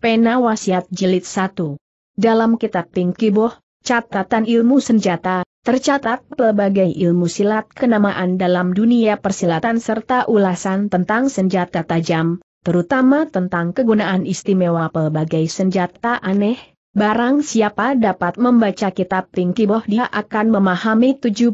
Pena Wasiat Jilid 1. Dalam kitab Pingkiboh, catatan ilmu senjata, tercatat pelbagai ilmu silat kenamaan dalam dunia persilatan serta ulasan tentang senjata tajam, terutama tentang kegunaan istimewa pelbagai senjata aneh. Barang siapa dapat membaca kitab Pingkiboh dia akan memahami 70%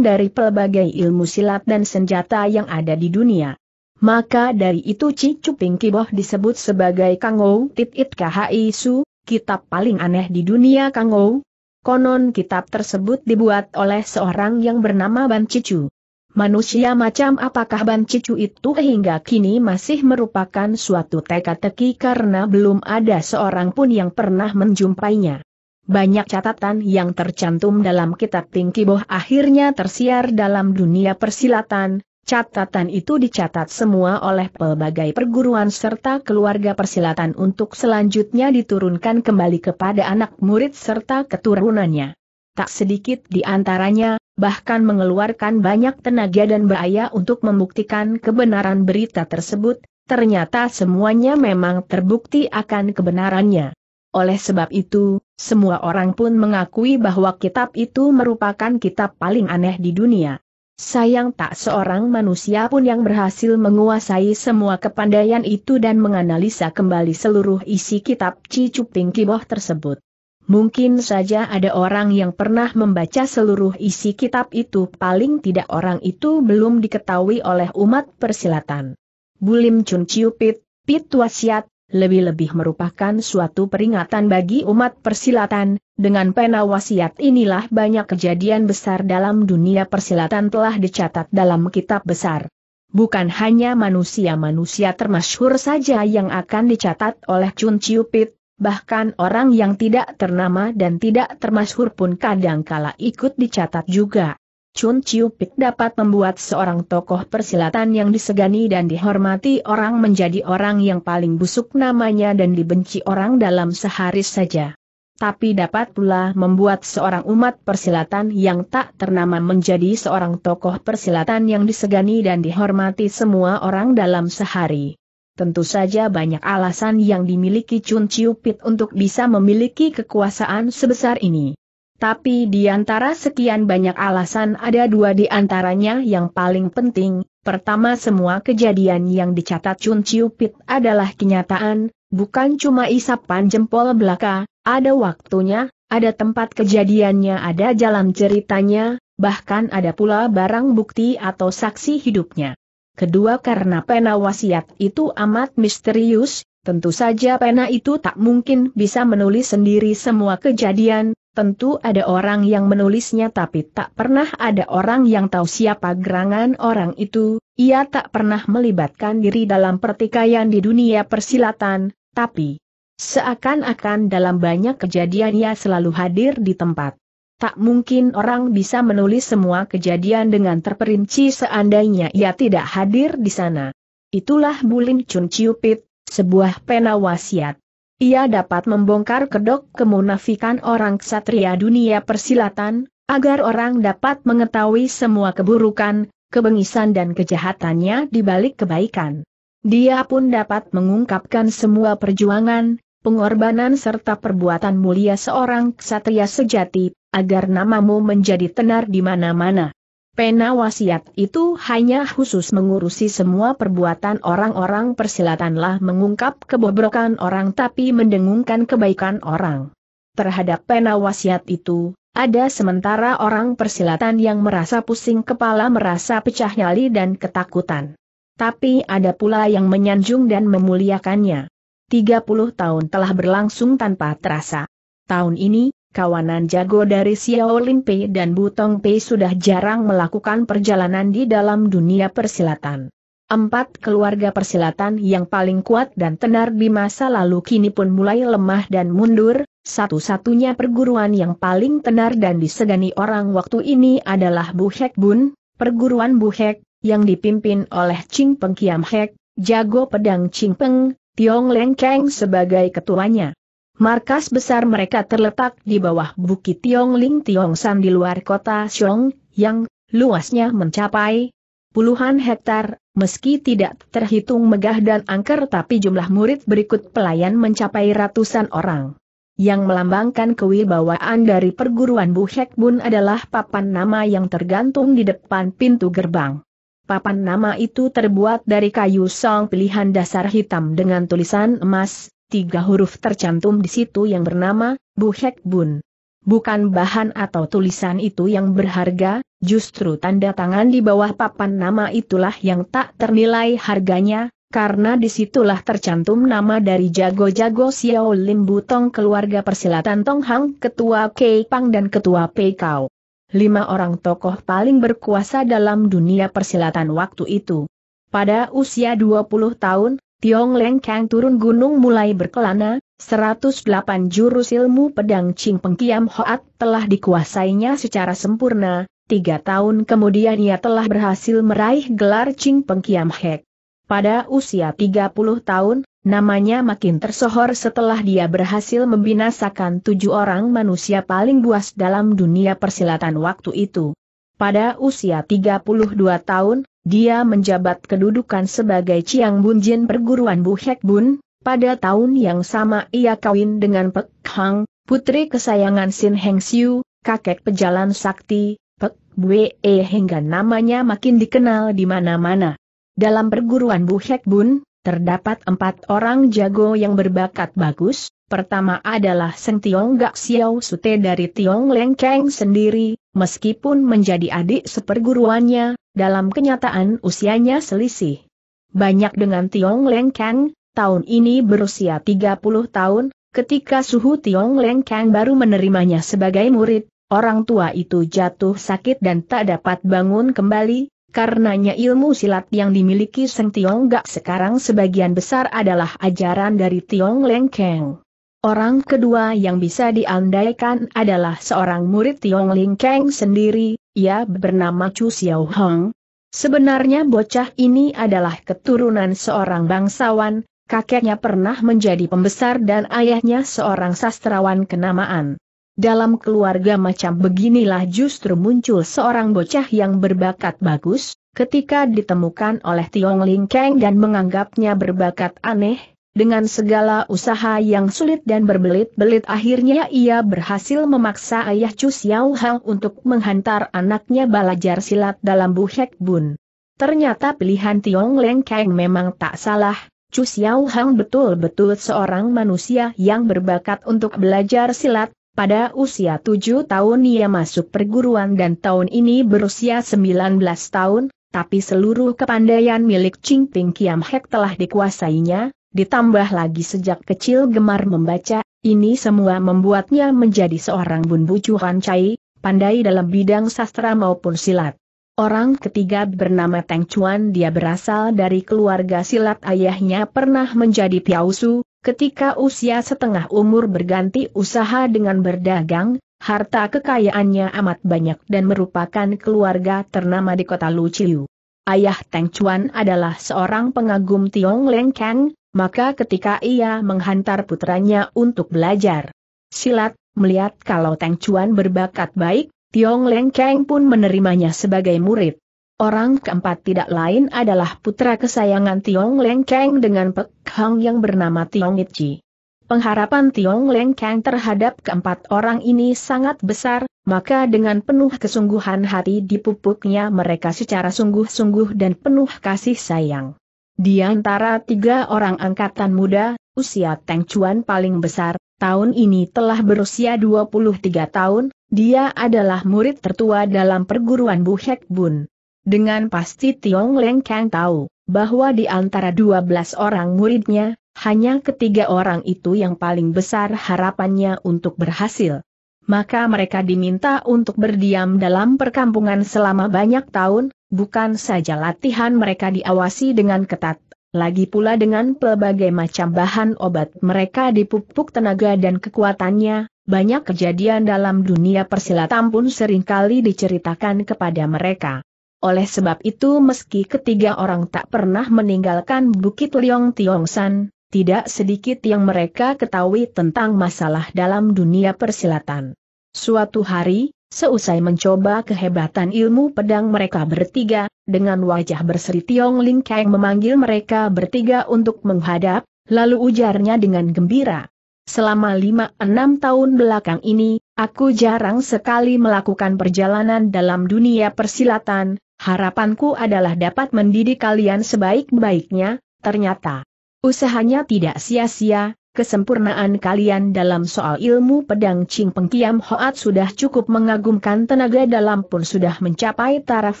dari pelbagai ilmu silat dan senjata yang ada di dunia. Maka dari itu Cicu Pingkiboh disebut sebagai Kangou Titit KHI Su, kitab paling aneh di dunia Kangou. Konon kitab tersebut dibuat oleh seorang yang bernama Ban Cicu. Manusia macam apakah Ban Cicu itu hingga kini masih merupakan suatu teka-teki karena belum ada seorang pun yang pernah menjumpainya. Banyak catatan yang tercantum dalam kitab kiboh akhirnya tersiar dalam dunia persilatan, Catatan itu dicatat semua oleh pelbagai perguruan serta keluarga persilatan untuk selanjutnya diturunkan kembali kepada anak murid serta keturunannya. Tak sedikit di antaranya, bahkan mengeluarkan banyak tenaga dan bahaya untuk membuktikan kebenaran berita tersebut, ternyata semuanya memang terbukti akan kebenarannya. Oleh sebab itu, semua orang pun mengakui bahwa kitab itu merupakan kitab paling aneh di dunia. Sayang tak seorang manusia pun yang berhasil menguasai semua kepandaian itu dan menganalisa kembali seluruh isi kitab Cicuping Kiboh tersebut. Mungkin saja ada orang yang pernah membaca seluruh isi kitab itu paling tidak orang itu belum diketahui oleh umat persilatan. Bulim Chun Pit, Pit Wasiat, lebih-lebih merupakan suatu peringatan bagi umat persilatan, dengan pena wasiat inilah banyak kejadian besar dalam dunia persilatan telah dicatat dalam kitab besar. Bukan hanya manusia-manusia termasyhur saja yang akan dicatat oleh Chun Chiupit, bahkan orang yang tidak ternama dan tidak termasyhur pun kadangkala ikut dicatat juga. Chun Chiu Pik dapat membuat seorang tokoh persilatan yang disegani dan dihormati orang menjadi orang yang paling busuk namanya dan dibenci orang dalam sehari saja. Tapi dapat pula membuat seorang umat persilatan yang tak ternama menjadi seorang tokoh persilatan yang disegani dan dihormati semua orang dalam sehari. Tentu saja banyak alasan yang dimiliki Chun Chiu Pit untuk bisa memiliki kekuasaan sebesar ini. Tapi di antara sekian banyak alasan ada dua di antaranya yang paling penting. Pertama semua kejadian yang dicatat Chun Ciupit adalah kenyataan, bukan cuma isapan jempol belaka, ada waktunya, ada tempat kejadiannya ada jalan ceritanya, bahkan ada pula barang bukti atau saksi hidupnya. Kedua karena pena wasiat itu amat misterius, tentu saja pena itu tak mungkin bisa menulis sendiri semua kejadian, Tentu ada orang yang menulisnya tapi tak pernah ada orang yang tahu siapa gerangan orang itu, ia tak pernah melibatkan diri dalam pertikaian di dunia persilatan, tapi seakan-akan dalam banyak kejadian ia selalu hadir di tempat. Tak mungkin orang bisa menulis semua kejadian dengan terperinci seandainya ia tidak hadir di sana. Itulah Bulin Chun Ciupit, sebuah pena wasiat. Ia dapat membongkar kedok kemunafikan orang ksatria dunia persilatan, agar orang dapat mengetahui semua keburukan, kebengisan dan kejahatannya di balik kebaikan. Dia pun dapat mengungkapkan semua perjuangan, pengorbanan serta perbuatan mulia seorang ksatria sejati, agar namamu menjadi tenar di mana-mana. Pena wasiat itu hanya khusus mengurusi semua perbuatan orang-orang persilatanlah mengungkap kebobrokan orang tapi mendengungkan kebaikan orang. Terhadap pena wasiat itu, ada sementara orang persilatan yang merasa pusing kepala merasa pecah nyali dan ketakutan. Tapi ada pula yang menyanjung dan memuliakannya. 30 tahun telah berlangsung tanpa terasa. Tahun ini, kawanan jago dari Xiaolin Pei dan Butong Pei sudah jarang melakukan perjalanan di dalam dunia persilatan. Empat keluarga persilatan yang paling kuat dan tenar di masa lalu kini pun mulai lemah dan mundur, satu-satunya perguruan yang paling tenar dan disegani orang waktu ini adalah Bu Hek Bun, perguruan Bu Hek, yang dipimpin oleh Ching Peng Kiam Hek, jago pedang Ching Peng, Tiong Leng Keng sebagai ketuanya. Markas besar mereka terletak di bawah Bukit Tiong Tiongling San di luar kota Xiong, yang luasnya mencapai puluhan hektar, meski tidak terhitung megah dan angker tapi jumlah murid berikut pelayan mencapai ratusan orang. Yang melambangkan kewibawaan dari perguruan Bu Hek Bun adalah papan nama yang tergantung di depan pintu gerbang. Papan nama itu terbuat dari kayu song pilihan dasar hitam dengan tulisan emas, tiga huruf tercantum di situ yang bernama, Bu Bun. Bukan bahan atau tulisan itu yang berharga, justru tanda tangan di bawah papan nama itulah yang tak ternilai harganya, karena disitulah tercantum nama dari jago-jago Xiao Lim Butong keluarga persilatan Tong Hang Ketua Kei Pang dan Ketua Pei Kau. Lima orang tokoh paling berkuasa dalam dunia persilatan waktu itu. Pada usia 20 tahun, Tiong Leng Kang turun gunung mulai berkelana, 108 jurus ilmu pedang Ching Pengkiam Hoat telah dikuasainya secara sempurna, tiga tahun kemudian ia telah berhasil meraih gelar Ching Pengkiam Hek. Pada usia 30 tahun, namanya makin tersohor setelah dia berhasil membinasakan tujuh orang manusia paling buas dalam dunia persilatan waktu itu. Pada usia 32 tahun, dia menjabat kedudukan sebagai Chiang Bunjin perguruan Bu Hek Bun, pada tahun yang sama ia kawin dengan Pek Hang, putri kesayangan Sin Heng Siu, kakek pejalan sakti, Pek Bwe e, hingga namanya makin dikenal di mana-mana. Dalam perguruan Bu Hek Bun, terdapat empat orang jago yang berbakat bagus, Pertama adalah Seng Tiong Gak Xiao Sute dari Tiong Leng Keng sendiri, meskipun menjadi adik seperguruannya, dalam kenyataan usianya selisih. Banyak dengan Tiong Leng Keng, tahun ini berusia 30 tahun, ketika suhu Tiong Leng Keng baru menerimanya sebagai murid, orang tua itu jatuh sakit dan tak dapat bangun kembali, Karenanya ilmu silat yang dimiliki Seng Tiong Gak sekarang sebagian besar adalah ajaran dari Tiong Leng Keng. Orang kedua yang bisa diandaikan adalah seorang murid Tiong Ling Kang sendiri, ia bernama Chu Xiao Hong. Sebenarnya bocah ini adalah keturunan seorang bangsawan, kakeknya pernah menjadi pembesar dan ayahnya seorang sastrawan kenamaan. Dalam keluarga macam beginilah justru muncul seorang bocah yang berbakat bagus, ketika ditemukan oleh Tiong Ling Kang dan menganggapnya berbakat aneh, dengan segala usaha yang sulit dan berbelit-belit akhirnya ia berhasil memaksa ayah Chu Xiao Hang untuk menghantar anaknya belajar silat dalam Buhek Bun. Ternyata pilihan Tiong Leng Kang memang tak salah, Chu Xiao Hang betul-betul seorang manusia yang berbakat untuk belajar silat, pada usia tujuh tahun ia masuk perguruan dan tahun ini berusia sembilan belas tahun, tapi seluruh kepandaian milik Ching Ping Kiam Hek telah dikuasainya, ditambah lagi sejak kecil gemar membaca, ini semua membuatnya menjadi seorang bumbu cuhan cai, pandai dalam bidang sastra maupun silat. Orang ketiga bernama Teng Chuan dia berasal dari keluarga silat ayahnya pernah menjadi piausu, ketika usia setengah umur berganti usaha dengan berdagang, harta kekayaannya amat banyak dan merupakan keluarga ternama di kota Luciu. Ayah Teng Chuan adalah seorang pengagum Tiong Leng Kang, maka ketika ia menghantar putranya untuk belajar silat, melihat kalau Teng Chuan berbakat baik, Tiong Leng Keng pun menerimanya sebagai murid. Orang keempat tidak lain adalah putra kesayangan Tiong Leng Keng dengan Pek Hang yang bernama Tiong Itchi. Pengharapan Tiong Leng Keng terhadap keempat orang ini sangat besar, maka dengan penuh kesungguhan hati dipupuknya mereka secara sungguh-sungguh dan penuh kasih sayang. Di antara tiga orang angkatan muda, usia Teng Chuan paling besar, tahun ini telah berusia 23 tahun, dia adalah murid tertua dalam perguruan Bu Hek Bun. Dengan pasti Tiong Leng Kang tahu, bahwa di antara 12 orang muridnya, hanya ketiga orang itu yang paling besar harapannya untuk berhasil. Maka mereka diminta untuk berdiam dalam perkampungan selama banyak tahun, Bukan saja latihan mereka diawasi dengan ketat, lagi pula dengan pelbagai macam bahan obat mereka dipupuk tenaga dan kekuatannya, banyak kejadian dalam dunia persilatan pun seringkali diceritakan kepada mereka. Oleh sebab itu meski ketiga orang tak pernah meninggalkan Bukit Tiong Tiongsan, tidak sedikit yang mereka ketahui tentang masalah dalam dunia persilatan. Suatu hari, Seusai mencoba kehebatan ilmu pedang mereka bertiga, dengan wajah berseri Tiong Ling Kang memanggil mereka bertiga untuk menghadap, lalu ujarnya dengan gembira. Selama lima enam tahun belakang ini, aku jarang sekali melakukan perjalanan dalam dunia persilatan, harapanku adalah dapat mendidik kalian sebaik-baiknya, ternyata. Usahanya tidak sia-sia, Kesempurnaan kalian dalam soal ilmu pedang Ching Peng Kiam Hoat sudah cukup mengagumkan tenaga dalam pun sudah mencapai taraf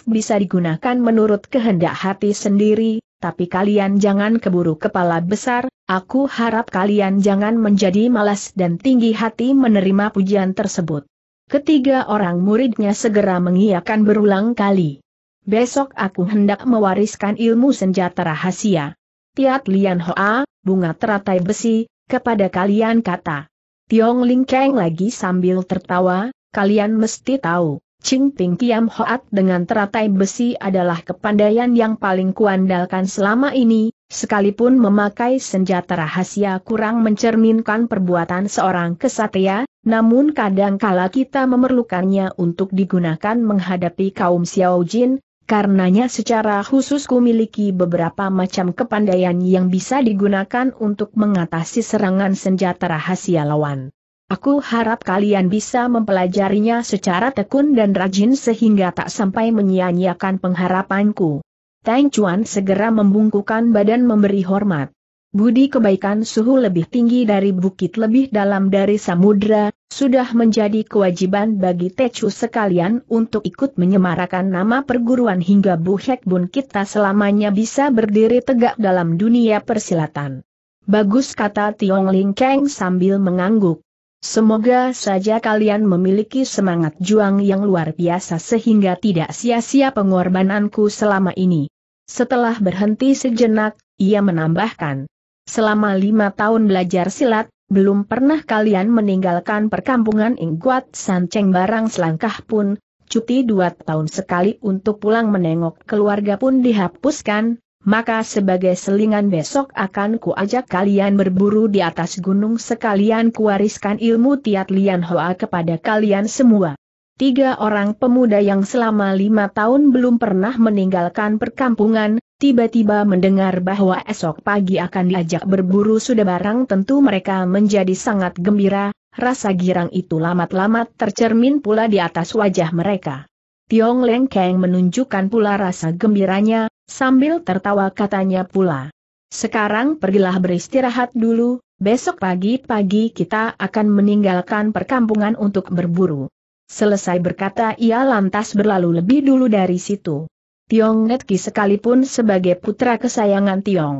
bisa digunakan menurut kehendak hati sendiri, tapi kalian jangan keburu kepala besar, aku harap kalian jangan menjadi malas dan tinggi hati menerima pujian tersebut. Ketiga orang muridnya segera mengiakan berulang kali. Besok aku hendak mewariskan ilmu senjata rahasia. Tiat Lian Hoa, bunga teratai besi, kepada kalian kata. Tiong Ling Kang lagi sambil tertawa, kalian mesti tahu, Ching Ping Kiam Hoat dengan teratai besi adalah kepandaian yang paling kuandalkan selama ini, sekalipun memakai senjata rahasia kurang mencerminkan perbuatan seorang kesatria, namun kadangkala kita memerlukannya untuk digunakan menghadapi kaum Xiao Jin, Karenanya secara khusus miliki beberapa macam kepandaian yang bisa digunakan untuk mengatasi serangan senjata rahasia lawan. Aku harap kalian bisa mempelajarinya secara tekun dan rajin sehingga tak sampai menyia-nyiakan pengharapanku. Tang Chuan segera membungkukan badan memberi hormat budi kebaikan suhu lebih tinggi dari bukit lebih dalam dari samudra, sudah menjadi kewajiban bagi Tecu sekalian untuk ikut menyemarakan nama perguruan hingga Buhek Bun kita selamanya bisa berdiri tegak dalam dunia persilatan. Bagus kata Tiong Ling Keng sambil mengangguk. Semoga saja kalian memiliki semangat juang yang luar biasa sehingga tidak sia-sia pengorbananku selama ini. Setelah berhenti sejenak, ia menambahkan, Selama lima tahun belajar silat, belum pernah kalian meninggalkan perkampungan Ingguat Sanceng barang selangkah pun, cuti dua tahun sekali untuk pulang menengok keluarga pun dihapuskan, maka sebagai selingan besok akan kuajak kalian berburu di atas gunung sekalian kuwariskan ilmu Tiat Lian Hoa kepada kalian semua. Tiga orang pemuda yang selama lima tahun belum pernah meninggalkan perkampungan, tiba-tiba mendengar bahwa esok pagi akan diajak berburu sudah barang tentu mereka menjadi sangat gembira, rasa girang itu lamat-lamat tercermin pula di atas wajah mereka. Tiong Leng Keng menunjukkan pula rasa gembiranya, sambil tertawa katanya pula. Sekarang pergilah beristirahat dulu, besok pagi-pagi kita akan meninggalkan perkampungan untuk berburu. Selesai berkata ia lantas berlalu lebih dulu dari situ. Tiong Netki sekalipun sebagai putra kesayangan Tiong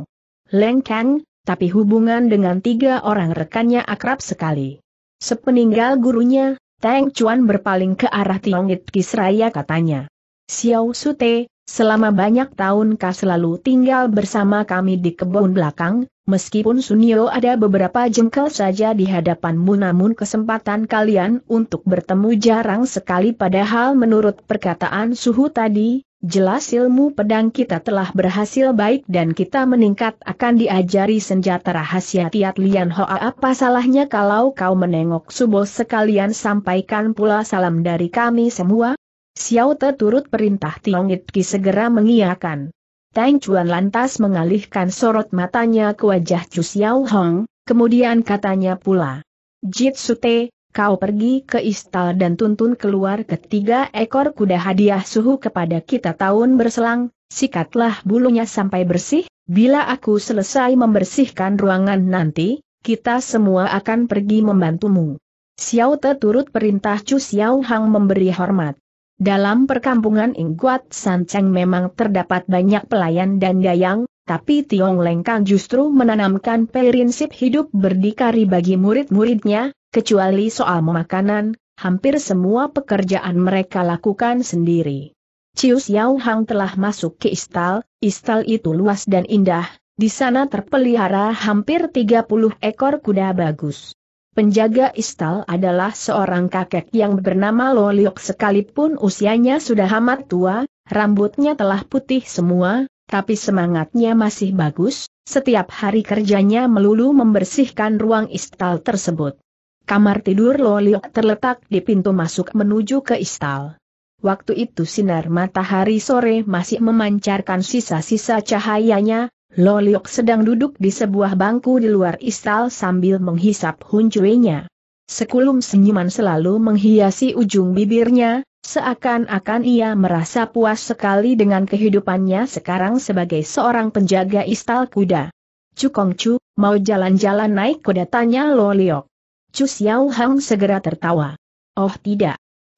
Leng Kang, tapi hubungan dengan tiga orang rekannya akrab sekali. Sepeninggal gurunya, Tang Chuan berpaling ke arah Tiong Netki seraya katanya. Xiao Sute, selama banyak tahun kau selalu tinggal bersama kami di kebun belakang, Meskipun Sunio ada beberapa jengkel saja di hadapanmu namun kesempatan kalian untuk bertemu jarang sekali padahal menurut perkataan suhu tadi, jelas ilmu pedang kita telah berhasil baik dan kita meningkat akan diajari senjata rahasia Tiat Lian Hoa apa salahnya kalau kau menengok subuh sekalian sampaikan pula salam dari kami semua? Xiao Te turut perintah Tiongit segera mengiakan. Tang Chuan lantas mengalihkan sorot matanya ke wajah Chu Xiao Hong, kemudian katanya pula. Jit Sute, kau pergi ke istal dan tuntun keluar ketiga ekor kuda hadiah suhu kepada kita tahun berselang, sikatlah bulunya sampai bersih, bila aku selesai membersihkan ruangan nanti, kita semua akan pergi membantumu. Xiao Te turut perintah Chu Xiao Hong memberi hormat. Dalam perkampungan Ingguat Sanceng memang terdapat banyak pelayan dan dayang, tapi Tiong Lengkang justru menanamkan prinsip hidup berdikari bagi murid-muridnya, kecuali soal makanan, hampir semua pekerjaan mereka lakukan sendiri. Cius Yau Hang telah masuk ke istal, istal itu luas dan indah, di sana terpelihara hampir 30 ekor kuda bagus. Penjaga istal adalah seorang kakek yang bernama Loliok sekalipun usianya sudah amat tua, rambutnya telah putih semua, tapi semangatnya masih bagus, setiap hari kerjanya melulu membersihkan ruang istal tersebut. Kamar tidur Loliok terletak di pintu masuk menuju ke istal. Waktu itu sinar matahari sore masih memancarkan sisa-sisa cahayanya, Loliok sedang duduk di sebuah bangku di luar istal sambil menghisap huncuenya. Sekulum senyuman selalu menghiasi ujung bibirnya, seakan-akan ia merasa puas sekali dengan kehidupannya sekarang sebagai seorang penjaga istal kuda. Cukong Chu, mau jalan-jalan naik kuda tanya Loliok. Chu Xiao Hang segera tertawa. Oh tidak,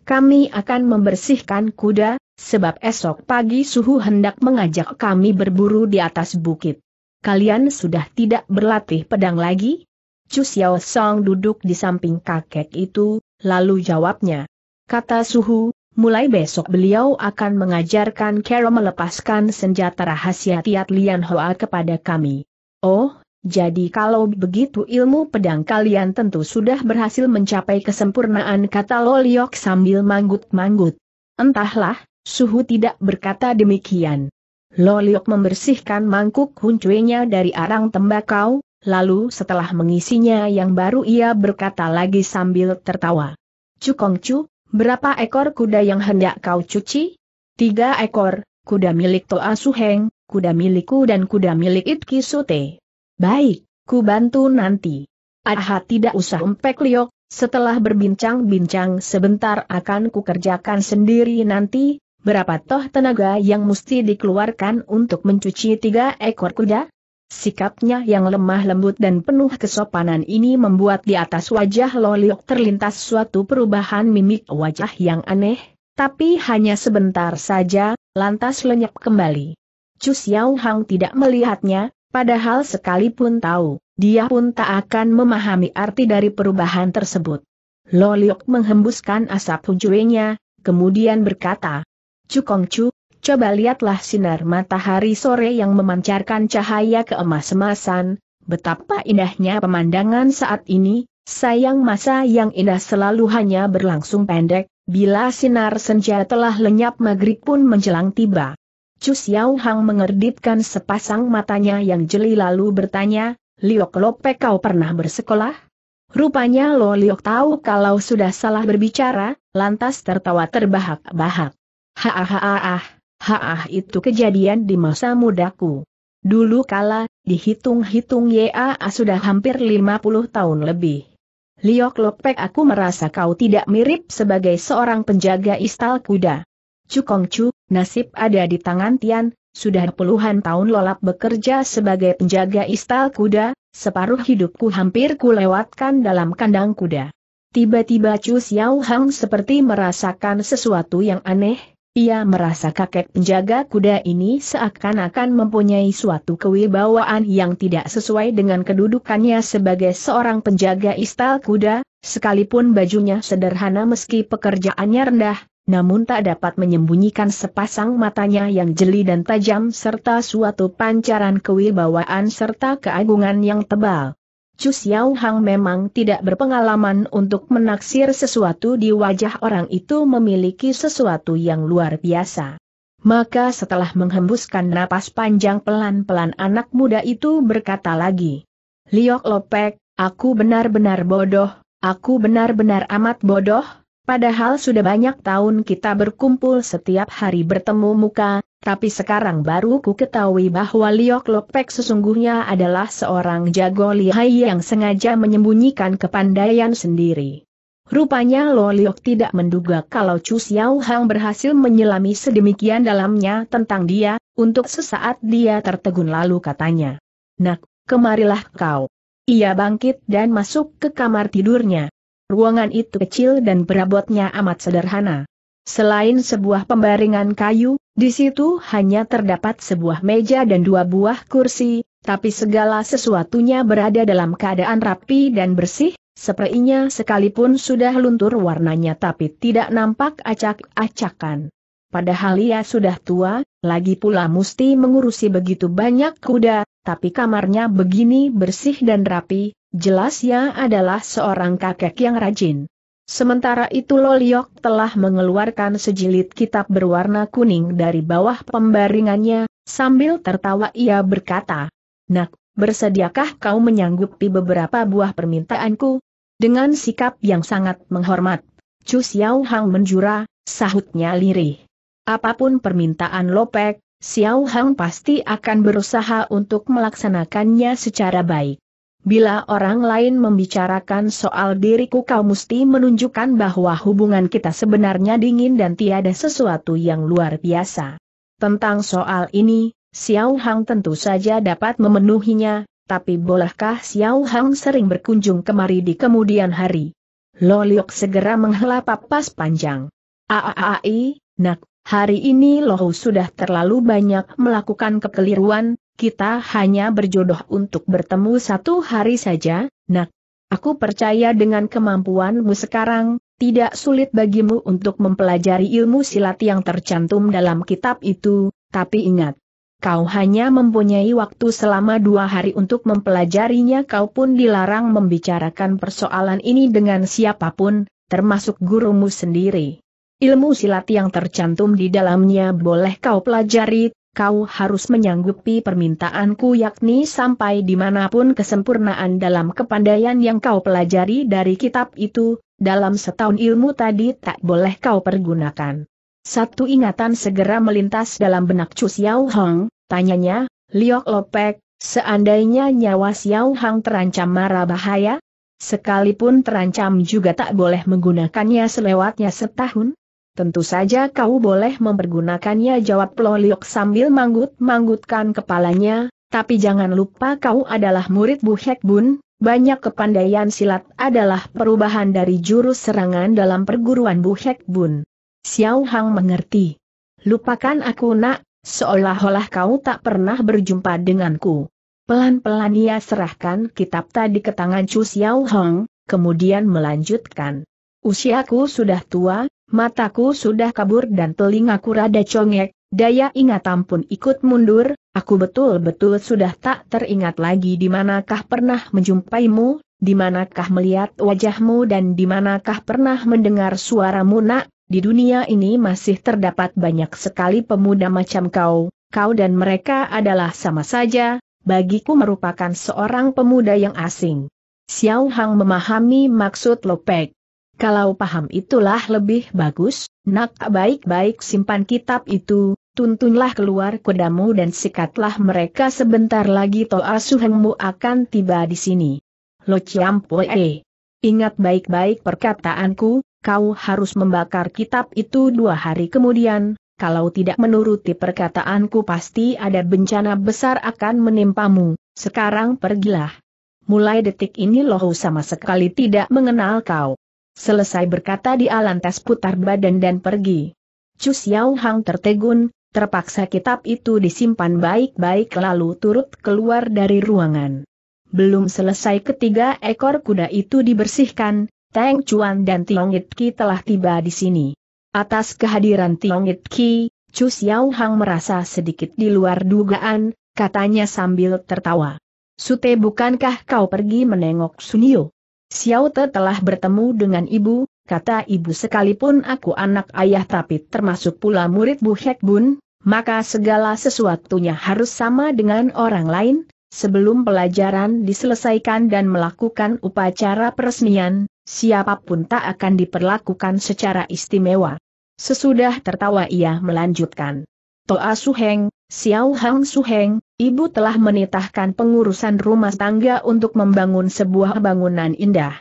kami akan membersihkan kuda, sebab esok pagi suhu hendak mengajak kami berburu di atas bukit. Kalian sudah tidak berlatih pedang lagi? Chu Xiao Song duduk di samping kakek itu, lalu jawabnya. Kata suhu, mulai besok beliau akan mengajarkan Kero melepaskan senjata rahasia Tiat Lian Hoa kepada kami. Oh, jadi kalau begitu ilmu pedang kalian tentu sudah berhasil mencapai kesempurnaan kata Loliok sambil manggut-manggut. Entahlah, Suhu tidak berkata demikian. Loliok membersihkan mangkuk huncuenya dari arang tembakau, lalu setelah mengisinya yang baru ia berkata lagi sambil tertawa. Cukongcu, berapa ekor kuda yang hendak kau cuci? Tiga ekor, kuda milik Toa Suheng, kuda milikku dan kuda milik Itki Sute. Baik, ku bantu nanti. Aha tidak usah empek liok, setelah berbincang-bincang sebentar akan ku kerjakan sendiri nanti, berapa toh tenaga yang mesti dikeluarkan untuk mencuci tiga ekor kuda? Sikapnya yang lemah lembut dan penuh kesopanan ini membuat di atas wajah Loliok terlintas suatu perubahan mimik wajah yang aneh, tapi hanya sebentar saja, lantas lenyap kembali. Chu Hang tidak melihatnya, Padahal sekalipun tahu, dia pun tak akan memahami arti dari perubahan tersebut. Loliok menghembuskan asap hujuenya, kemudian berkata, Cu, coba lihatlah sinar matahari sore yang memancarkan cahaya keemas-emasan, betapa indahnya pemandangan saat ini, sayang masa yang indah selalu hanya berlangsung pendek, bila sinar senja telah lenyap maghrib pun menjelang tiba. Chu Xiao Hang mengerdipkan sepasang matanya yang jeli lalu bertanya, Liok Lope kau pernah bersekolah? Rupanya Lo Liok tahu kalau sudah salah berbicara, lantas tertawa terbahak-bahak. ha haah itu kejadian di masa mudaku. Dulu kala, dihitung-hitung ya, sudah hampir 50 tahun lebih. Liok Lopek aku merasa kau tidak mirip sebagai seorang penjaga istal kuda. Cukong Chu, nasib ada di tangan Tian, sudah puluhan tahun lolap bekerja sebagai penjaga istal kuda, separuh hidupku hampir kulewatkan dalam kandang kuda. Tiba-tiba Chu Xiao Hang seperti merasakan sesuatu yang aneh, ia merasa kakek penjaga kuda ini seakan-akan mempunyai suatu kewibawaan yang tidak sesuai dengan kedudukannya sebagai seorang penjaga istal kuda, sekalipun bajunya sederhana meski pekerjaannya rendah, namun tak dapat menyembunyikan sepasang matanya yang jeli dan tajam serta suatu pancaran kewibawaan serta keagungan yang tebal. Chu Xiao Hang memang tidak berpengalaman untuk menaksir sesuatu di wajah orang itu memiliki sesuatu yang luar biasa. Maka setelah menghembuskan napas panjang pelan-pelan anak muda itu berkata lagi. Liok Lopek, aku benar-benar bodoh, aku benar-benar amat bodoh, Padahal sudah banyak tahun kita berkumpul setiap hari bertemu muka, tapi sekarang baru ku ketahui bahwa Liok Lopek sesungguhnya adalah seorang jago lihai yang sengaja menyembunyikan kepandaian sendiri. Rupanya Lo Liok tidak menduga kalau Chu Xiao Hang berhasil menyelami sedemikian dalamnya tentang dia, untuk sesaat dia tertegun lalu katanya. Nak, kemarilah kau. Ia bangkit dan masuk ke kamar tidurnya. Ruangan itu kecil dan perabotnya amat sederhana. Selain sebuah pembaringan kayu, di situ hanya terdapat sebuah meja dan dua buah kursi, tapi segala sesuatunya berada dalam keadaan rapi dan bersih, sepertinya sekalipun sudah luntur warnanya tapi tidak nampak acak-acakan. Padahal ia sudah tua, lagi pula mesti mengurusi begitu banyak kuda, tapi kamarnya begini bersih dan rapi, Jelas ia adalah seorang kakek yang rajin. Sementara itu Loliok telah mengeluarkan sejilid kitab berwarna kuning dari bawah pembaringannya, sambil tertawa ia berkata, Nak, bersediakah kau menyanggupi beberapa buah permintaanku? Dengan sikap yang sangat menghormat, Chu Xiao Hang menjura, sahutnya lirih. Apapun permintaan Lopek, Xiao Hang pasti akan berusaha untuk melaksanakannya secara baik. Bila orang lain membicarakan soal diriku kau mesti menunjukkan bahwa hubungan kita sebenarnya dingin dan tiada sesuatu yang luar biasa. Tentang soal ini, Xiao Hang tentu saja dapat memenuhinya, tapi bolehkah Xiao Hang sering berkunjung kemari di kemudian hari? Loliok segera menghela papas panjang. Aaai, nak, hari ini Lohu sudah terlalu banyak melakukan kekeliruan, kita hanya berjodoh untuk bertemu satu hari saja, nak. Aku percaya dengan kemampuanmu sekarang, tidak sulit bagimu untuk mempelajari ilmu silat yang tercantum dalam kitab itu, tapi ingat. Kau hanya mempunyai waktu selama dua hari untuk mempelajarinya kau pun dilarang membicarakan persoalan ini dengan siapapun, termasuk gurumu sendiri. Ilmu silat yang tercantum di dalamnya boleh kau pelajari, kau harus menyanggupi permintaanku yakni sampai dimanapun kesempurnaan dalam kepandaian yang kau pelajari dari kitab itu, dalam setahun ilmu tadi tak boleh kau pergunakan. Satu ingatan segera melintas dalam benak Chu Xiao Hong, tanyanya, Liok Lopek, seandainya nyawa Xiao Hong terancam marah bahaya? Sekalipun terancam juga tak boleh menggunakannya selewatnya setahun? Tentu saja kau boleh mempergunakannya jawab Loliok sambil manggut-manggutkan kepalanya, tapi jangan lupa kau adalah murid Bu Hek Bun, banyak kepandaian silat adalah perubahan dari jurus serangan dalam perguruan Bu Hek Bun. Xiao Hang mengerti. Lupakan aku nak, seolah-olah kau tak pernah berjumpa denganku. Pelan-pelan ia serahkan kitab tadi ke tangan Chu Xiao Hang, kemudian melanjutkan. Usiaku sudah tua, Mataku sudah kabur dan telingaku rada congek, daya ingatan pun ikut mundur, aku betul-betul sudah tak teringat lagi di manakah pernah menjumpaimu, di manakah melihat wajahmu dan di manakah pernah mendengar suaramu nak, di dunia ini masih terdapat banyak sekali pemuda macam kau, kau dan mereka adalah sama saja, bagiku merupakan seorang pemuda yang asing. Xiao Hang memahami maksud Lopek. Kalau paham itulah lebih bagus, nak baik-baik simpan kitab itu, tuntunlah keluar kudamu dan sikatlah mereka sebentar lagi Toa Suhengmu akan tiba di sini. Lo Ciampoe, Ingat baik-baik perkataanku, kau harus membakar kitab itu dua hari kemudian, kalau tidak menuruti perkataanku pasti ada bencana besar akan menimpamu, sekarang pergilah. Mulai detik ini lohu sama sekali tidak mengenal kau. Selesai berkata di lantas putar badan dan pergi. Chu Xiao Hang tertegun, terpaksa kitab itu disimpan baik-baik lalu turut keluar dari ruangan. Belum selesai ketiga ekor kuda itu dibersihkan, Tang Chuan dan Tiong It Ki telah tiba di sini. Atas kehadiran Tiong It Ki, Chu Xiao Hang merasa sedikit di luar dugaan, katanya sambil tertawa. Sute bukankah kau pergi menengok Sunio? Te telah bertemu dengan ibu, kata ibu sekalipun aku anak ayah tapi termasuk pula murid Bu Hek Bun, maka segala sesuatunya harus sama dengan orang lain, sebelum pelajaran diselesaikan dan melakukan upacara peresmian, siapapun tak akan diperlakukan secara istimewa. Sesudah tertawa ia melanjutkan. Toa Suheng, Xiao Hang Suheng, ibu telah menitahkan pengurusan rumah tangga untuk membangun sebuah bangunan indah.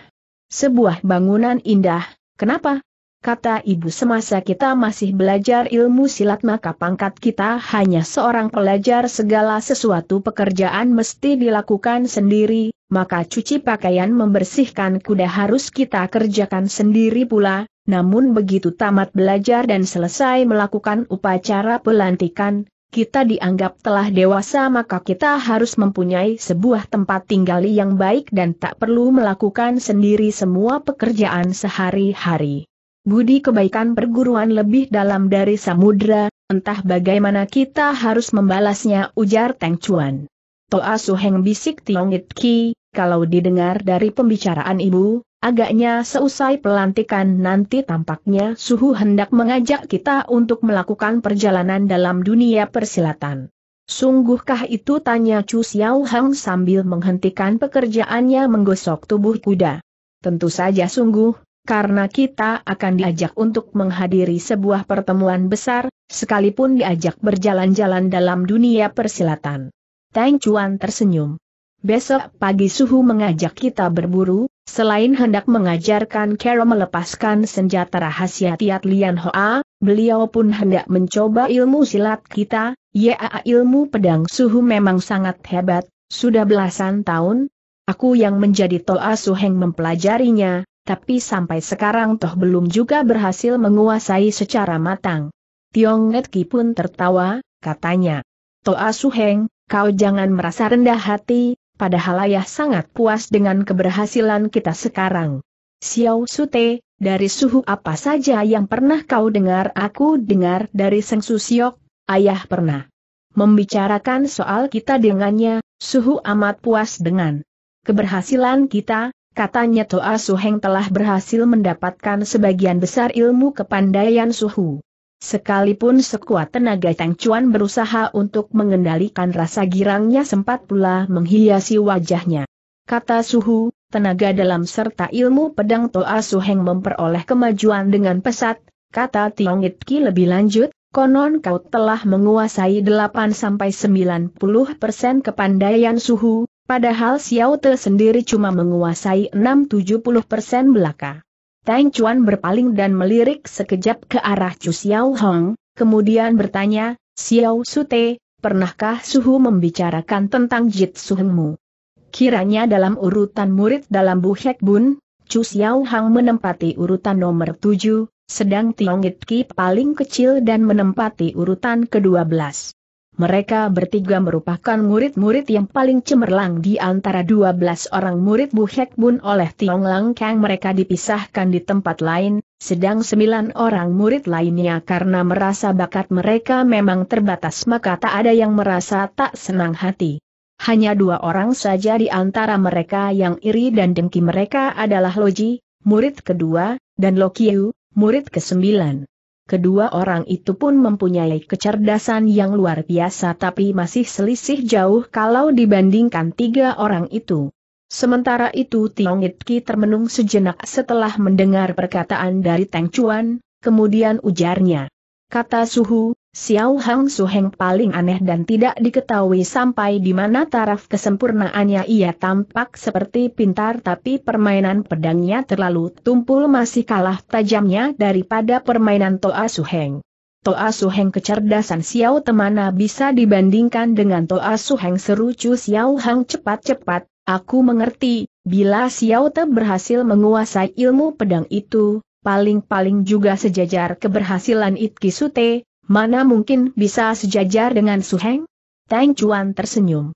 Sebuah bangunan indah, kenapa? Kata ibu semasa kita masih belajar ilmu silat maka pangkat kita hanya seorang pelajar segala sesuatu pekerjaan mesti dilakukan sendiri, maka cuci pakaian membersihkan kuda harus kita kerjakan sendiri pula, namun begitu tamat belajar dan selesai melakukan upacara pelantikan, kita dianggap telah dewasa maka kita harus mempunyai sebuah tempat tinggal yang baik dan tak perlu melakukan sendiri semua pekerjaan sehari-hari. Budi kebaikan perguruan lebih dalam dari samudra, entah bagaimana kita harus membalasnya ujar Teng Chuan. Toa Suheng bisik Tiongit Ki, kalau didengar dari pembicaraan ibu, Agaknya seusai pelantikan nanti tampaknya suhu hendak mengajak kita untuk melakukan perjalanan dalam dunia persilatan. Sungguhkah itu tanya Chu Xiao Hang sambil menghentikan pekerjaannya menggosok tubuh kuda. Tentu saja sungguh, karena kita akan diajak untuk menghadiri sebuah pertemuan besar, sekalipun diajak berjalan-jalan dalam dunia persilatan. Tang Chuan tersenyum. Besok pagi suhu mengajak kita berburu, Selain hendak mengajarkan Kero melepaskan senjata rahasia Tiat Lian Hoa, beliau pun hendak mencoba ilmu silat kita, ya ilmu pedang suhu memang sangat hebat, sudah belasan tahun. Aku yang menjadi Toa Suheng mempelajarinya, tapi sampai sekarang toh belum juga berhasil menguasai secara matang. Tiong Netki pun tertawa, katanya. Toa Suheng, kau jangan merasa rendah hati, Padahal ayah sangat puas dengan keberhasilan kita sekarang. Xiao Sute, dari suhu apa saja yang pernah kau dengar aku dengar dari Seng Susiok, ayah pernah membicarakan soal kita dengannya, suhu amat puas dengan keberhasilan kita, katanya Toa Suheng telah berhasil mendapatkan sebagian besar ilmu kepandaian suhu. Sekalipun sekuat tenaga Tang Chuan berusaha untuk mengendalikan rasa girangnya sempat pula menghiasi wajahnya. Kata suhu, tenaga dalam serta ilmu pedang Toa Su Heng memperoleh kemajuan dengan pesat, kata Tiong Ki lebih lanjut, konon kau telah menguasai 8-90% kepandaian suhu, padahal Xiao Te sendiri cuma menguasai 6-70% belaka. Tang Chuan berpaling dan melirik sekejap ke arah Chu Xiao Hong, kemudian bertanya, Xiao Sute, pernahkah Suhu membicarakan tentang Jit Suhengmu? Kiranya dalam urutan murid dalam Bu Hek Bun, Chu Xiao Hong menempati urutan nomor tujuh, sedang Tiong It Ki paling kecil dan menempati urutan ke-12. Mereka bertiga merupakan murid-murid yang paling cemerlang di antara 12 orang murid Bu Hek Bun oleh Tiong Lang Kang mereka dipisahkan di tempat lain, sedang 9 orang murid lainnya karena merasa bakat mereka memang terbatas maka tak ada yang merasa tak senang hati. Hanya dua orang saja di antara mereka yang iri dan dengki mereka adalah Loji, murid kedua, dan Lokiu, murid kesembilan. Kedua orang itu pun mempunyai kecerdasan yang luar biasa tapi masih selisih jauh kalau dibandingkan tiga orang itu. Sementara itu Tiong Itki termenung sejenak setelah mendengar perkataan dari Teng Chuan, kemudian ujarnya. Kata Suhu, Xiao Hang Heng paling aneh dan tidak diketahui sampai di mana taraf kesempurnaannya ia tampak seperti pintar tapi permainan pedangnya terlalu tumpul masih kalah tajamnya daripada permainan Toa Su Heng. Toa Su Heng kecerdasan Xiao Temana bisa dibandingkan dengan Toa Su Suheng serucu Xiao Hang cepat-cepat, aku mengerti, bila Xiao Te berhasil menguasai ilmu pedang itu, paling-paling juga sejajar keberhasilan Itki Sute. Mana mungkin bisa sejajar dengan Su Heng? Tang Chuan tersenyum.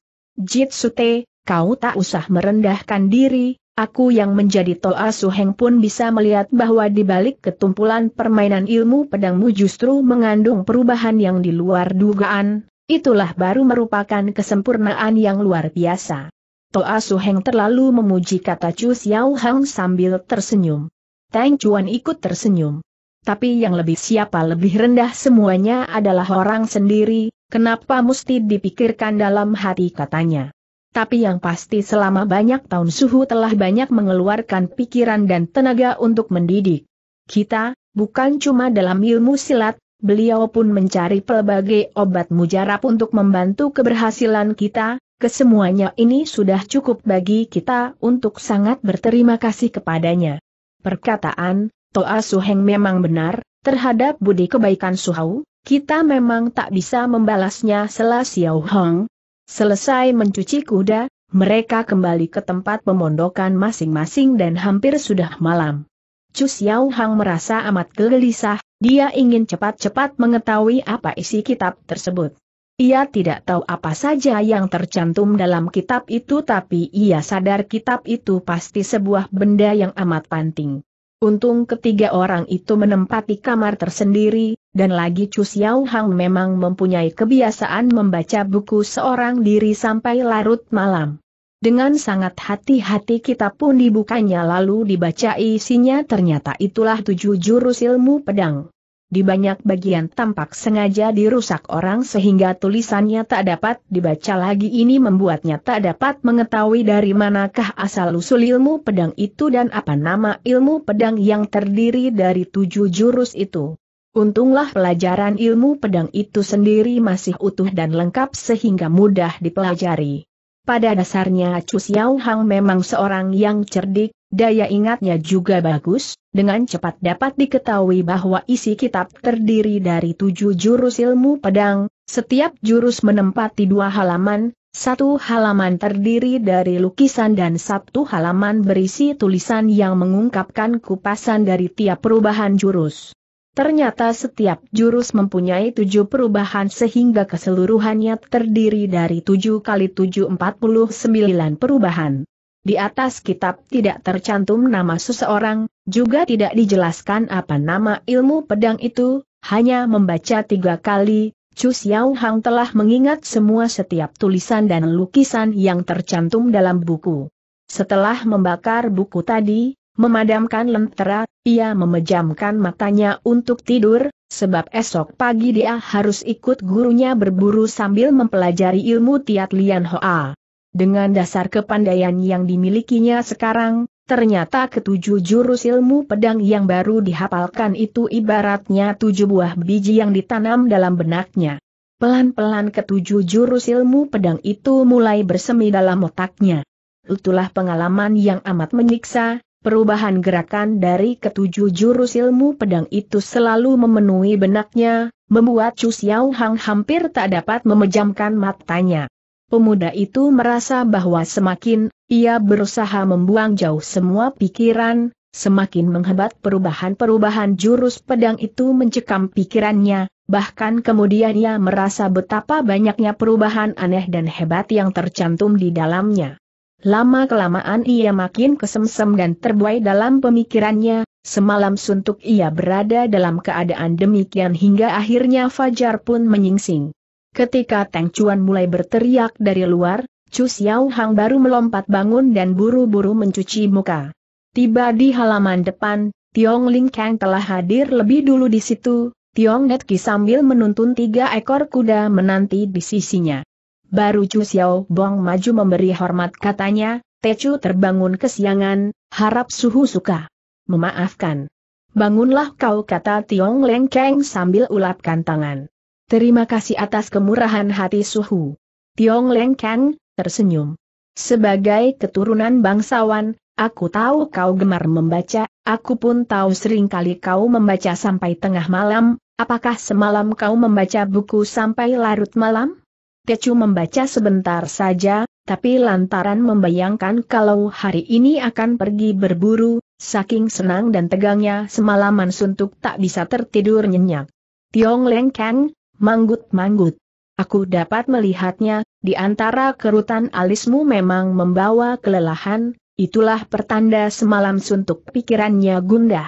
Sute, kau tak usah merendahkan diri, aku yang menjadi Toa Su Heng pun bisa melihat bahwa di balik ketumpulan permainan ilmu pedangmu justru mengandung perubahan yang di luar dugaan, itulah baru merupakan kesempurnaan yang luar biasa. Toa Su Heng terlalu memuji kata Chu Xiao Hang sambil tersenyum. Tang Chuan ikut tersenyum tapi yang lebih siapa lebih rendah semuanya adalah orang sendiri, kenapa mesti dipikirkan dalam hati katanya. Tapi yang pasti selama banyak tahun suhu telah banyak mengeluarkan pikiran dan tenaga untuk mendidik. Kita, bukan cuma dalam ilmu silat, beliau pun mencari pelbagai obat mujarab untuk membantu keberhasilan kita, kesemuanya ini sudah cukup bagi kita untuk sangat berterima kasih kepadanya. Perkataan, Toa ah Suheng memang benar, terhadap budi kebaikan Suhau, kita memang tak bisa membalasnya Selas Xiao Hong. Selesai mencuci kuda, mereka kembali ke tempat pemondokan masing-masing dan hampir sudah malam. Chu Xiao Hang merasa amat gelisah, dia ingin cepat-cepat mengetahui apa isi kitab tersebut. Ia tidak tahu apa saja yang tercantum dalam kitab itu tapi ia sadar kitab itu pasti sebuah benda yang amat penting. Untung ketiga orang itu menempati kamar tersendiri, dan lagi Chu Xiao Hang memang mempunyai kebiasaan membaca buku seorang diri sampai larut malam. Dengan sangat hati-hati kita pun dibukanya lalu dibaca isinya ternyata itulah tujuh jurus ilmu pedang di banyak bagian tampak sengaja dirusak orang sehingga tulisannya tak dapat dibaca lagi ini membuatnya tak dapat mengetahui dari manakah asal-usul ilmu pedang itu dan apa nama ilmu pedang yang terdiri dari tujuh jurus itu. Untunglah pelajaran ilmu pedang itu sendiri masih utuh dan lengkap sehingga mudah dipelajari. Pada dasarnya Chu Xiao Hang memang seorang yang cerdik, Daya ingatnya juga bagus, dengan cepat dapat diketahui bahwa isi kitab terdiri dari tujuh jurus ilmu pedang, setiap jurus menempati dua halaman, satu halaman terdiri dari lukisan dan satu halaman berisi tulisan yang mengungkapkan kupasan dari tiap perubahan jurus. Ternyata setiap jurus mempunyai tujuh perubahan sehingga keseluruhannya terdiri dari tujuh kali tujuh empat puluh sembilan perubahan. Di atas kitab tidak tercantum nama seseorang, juga tidak dijelaskan apa nama ilmu pedang itu, hanya membaca tiga kali, Chu Xiao Hang telah mengingat semua setiap tulisan dan lukisan yang tercantum dalam buku. Setelah membakar buku tadi, memadamkan lentera, ia memejamkan matanya untuk tidur, sebab esok pagi dia harus ikut gurunya berburu sambil mempelajari ilmu Tiat Lian Hoa. Dengan dasar kepandaian yang dimilikinya sekarang, ternyata ketujuh jurus ilmu pedang yang baru dihafalkan itu ibaratnya tujuh buah biji yang ditanam dalam benaknya. Pelan-pelan ketujuh jurus ilmu pedang itu mulai bersemi dalam otaknya. Itulah pengalaman yang amat menyiksa, perubahan gerakan dari ketujuh jurus ilmu pedang itu selalu memenuhi benaknya, membuat Chu Hang hampir tak dapat memejamkan matanya. Pemuda itu merasa bahwa semakin ia berusaha membuang jauh semua pikiran, semakin menghebat perubahan-perubahan jurus pedang itu mencekam pikirannya, bahkan kemudian ia merasa betapa banyaknya perubahan aneh dan hebat yang tercantum di dalamnya. Lama-kelamaan ia makin kesemsem dan terbuai dalam pemikirannya, semalam suntuk ia berada dalam keadaan demikian hingga akhirnya Fajar pun menyingsing. Ketika Teng Chuan mulai berteriak dari luar, Chu Xiao Hang baru melompat bangun dan buru-buru mencuci muka. Tiba di halaman depan, Tiong Ling Kang telah hadir lebih dulu di situ, Tiong Netki sambil menuntun tiga ekor kuda menanti di sisinya. Baru Chu Xiao Bong maju memberi hormat katanya, Chu terbangun kesiangan, harap suhu suka. Memaafkan. Bangunlah kau kata Tiong Leng Kang sambil ulapkan tangan. Terima kasih atas kemurahan hati Suhu. Tiong Leng Kang, tersenyum. Sebagai keturunan bangsawan, aku tahu kau gemar membaca, aku pun tahu sering kali kau membaca sampai tengah malam, apakah semalam kau membaca buku sampai larut malam? Tecu membaca sebentar saja, tapi lantaran membayangkan kalau hari ini akan pergi berburu, saking senang dan tegangnya semalaman suntuk tak bisa tertidur nyenyak. Tiong Leng Kang, manggut-manggut. Aku dapat melihatnya, di antara kerutan alismu memang membawa kelelahan, itulah pertanda semalam suntuk pikirannya gundah.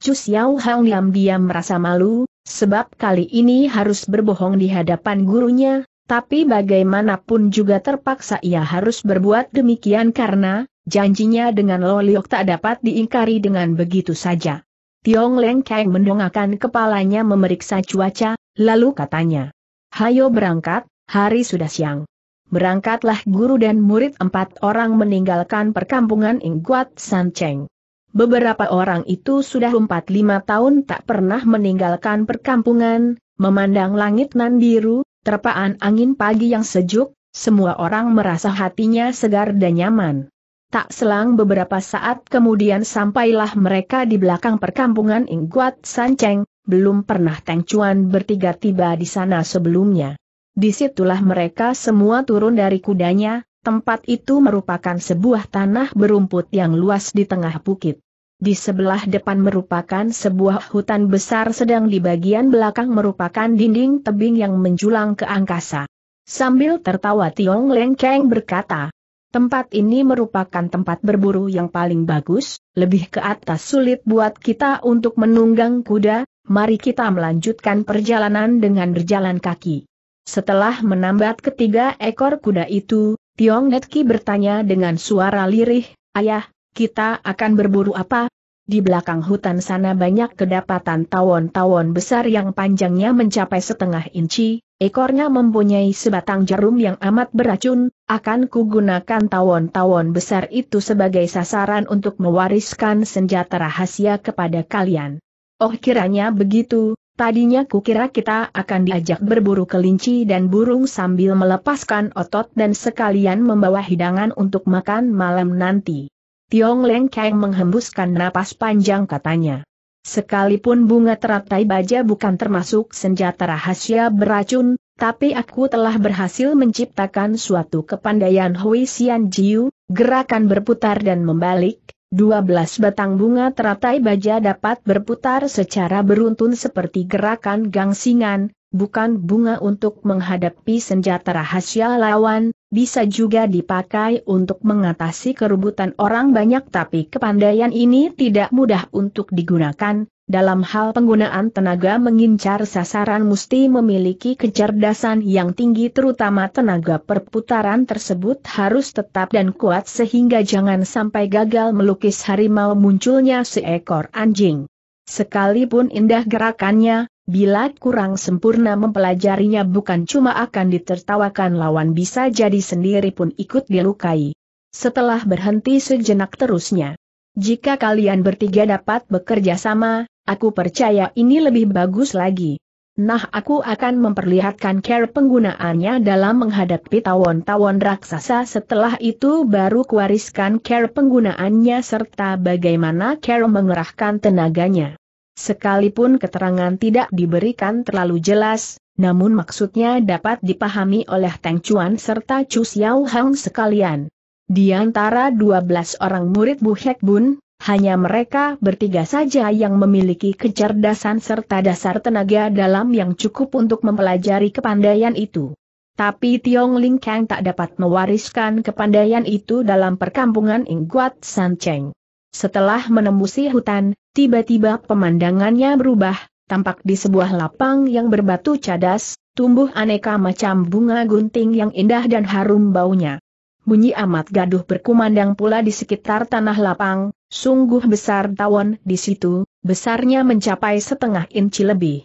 Chu Xiao Hang Liam diam merasa malu, sebab kali ini harus berbohong di hadapan gurunya, tapi bagaimanapun juga terpaksa ia harus berbuat demikian karena, janjinya dengan Loliok tak dapat diingkari dengan begitu saja. Tiong Leng Kang mendongakkan kepalanya memeriksa cuaca, lalu katanya. Hayo berangkat, hari sudah siang. Berangkatlah guru dan murid empat orang meninggalkan perkampungan Ingguat Cheng. Beberapa orang itu sudah empat lima tahun tak pernah meninggalkan perkampungan, memandang langit nan biru, terpaan angin pagi yang sejuk, semua orang merasa hatinya segar dan nyaman. Tak selang beberapa saat kemudian sampailah mereka di belakang perkampungan Ingguat Sanceng, belum pernah Teng Chuan bertiga tiba di sana sebelumnya. Disitulah mereka semua turun dari kudanya, tempat itu merupakan sebuah tanah berumput yang luas di tengah bukit. Di sebelah depan merupakan sebuah hutan besar sedang di bagian belakang merupakan dinding tebing yang menjulang ke angkasa. Sambil tertawa Tiong Lengkeng berkata, Tempat ini merupakan tempat berburu yang paling bagus, lebih ke atas sulit buat kita untuk menunggang kuda, mari kita melanjutkan perjalanan dengan berjalan kaki. Setelah menambat ketiga ekor kuda itu, Tiong Netki bertanya dengan suara lirih, Ayah, kita akan berburu apa? Di belakang hutan sana banyak kedapatan tawon-tawon besar yang panjangnya mencapai setengah inci, Ekornya mempunyai sebatang jarum yang amat beracun, akan kugunakan tawon-tawon besar itu sebagai sasaran untuk mewariskan senjata rahasia kepada kalian. Oh kiranya begitu, tadinya kukira kita akan diajak berburu kelinci dan burung sambil melepaskan otot dan sekalian membawa hidangan untuk makan malam nanti. Tiong Leng Kang menghembuskan napas panjang katanya. Sekalipun bunga teratai baja bukan termasuk senjata rahasia beracun, tapi aku telah berhasil menciptakan suatu kepandaian Hui Jiu, gerakan berputar dan membalik, 12 batang bunga teratai baja dapat berputar secara beruntun seperti gerakan gangsingan, bukan bunga untuk menghadapi senjata rahasia lawan, bisa juga dipakai untuk mengatasi kerubutan orang banyak tapi kepandaian ini tidak mudah untuk digunakan, dalam hal penggunaan tenaga mengincar sasaran mesti memiliki kecerdasan yang tinggi terutama tenaga perputaran tersebut harus tetap dan kuat sehingga jangan sampai gagal melukis harimau munculnya seekor anjing. Sekalipun indah gerakannya, Bila kurang sempurna mempelajarinya bukan cuma akan ditertawakan lawan bisa jadi sendiri pun ikut dilukai. Setelah berhenti sejenak terusnya. Jika kalian bertiga dapat bekerja sama, aku percaya ini lebih bagus lagi. Nah aku akan memperlihatkan care penggunaannya dalam menghadapi tawon-tawon raksasa setelah itu baru kuariskan care penggunaannya serta bagaimana care mengerahkan tenaganya. Sekalipun keterangan tidak diberikan terlalu jelas, namun maksudnya dapat dipahami oleh Teng Chuan serta Chu Xiao Hang sekalian. Di antara 12 orang murid Bu Hek Bun, hanya mereka bertiga saja yang memiliki kecerdasan serta dasar tenaga dalam yang cukup untuk mempelajari kepandaian itu. Tapi Tiong Ling Kang tak dapat mewariskan kepandaian itu dalam perkampungan Ingguat Cheng. Setelah menembusi hutan, tiba-tiba pemandangannya berubah, tampak di sebuah lapang yang berbatu cadas, tumbuh aneka macam bunga gunting yang indah dan harum baunya. Bunyi amat gaduh berkumandang pula di sekitar tanah lapang, sungguh besar tawon di situ, besarnya mencapai setengah inci lebih.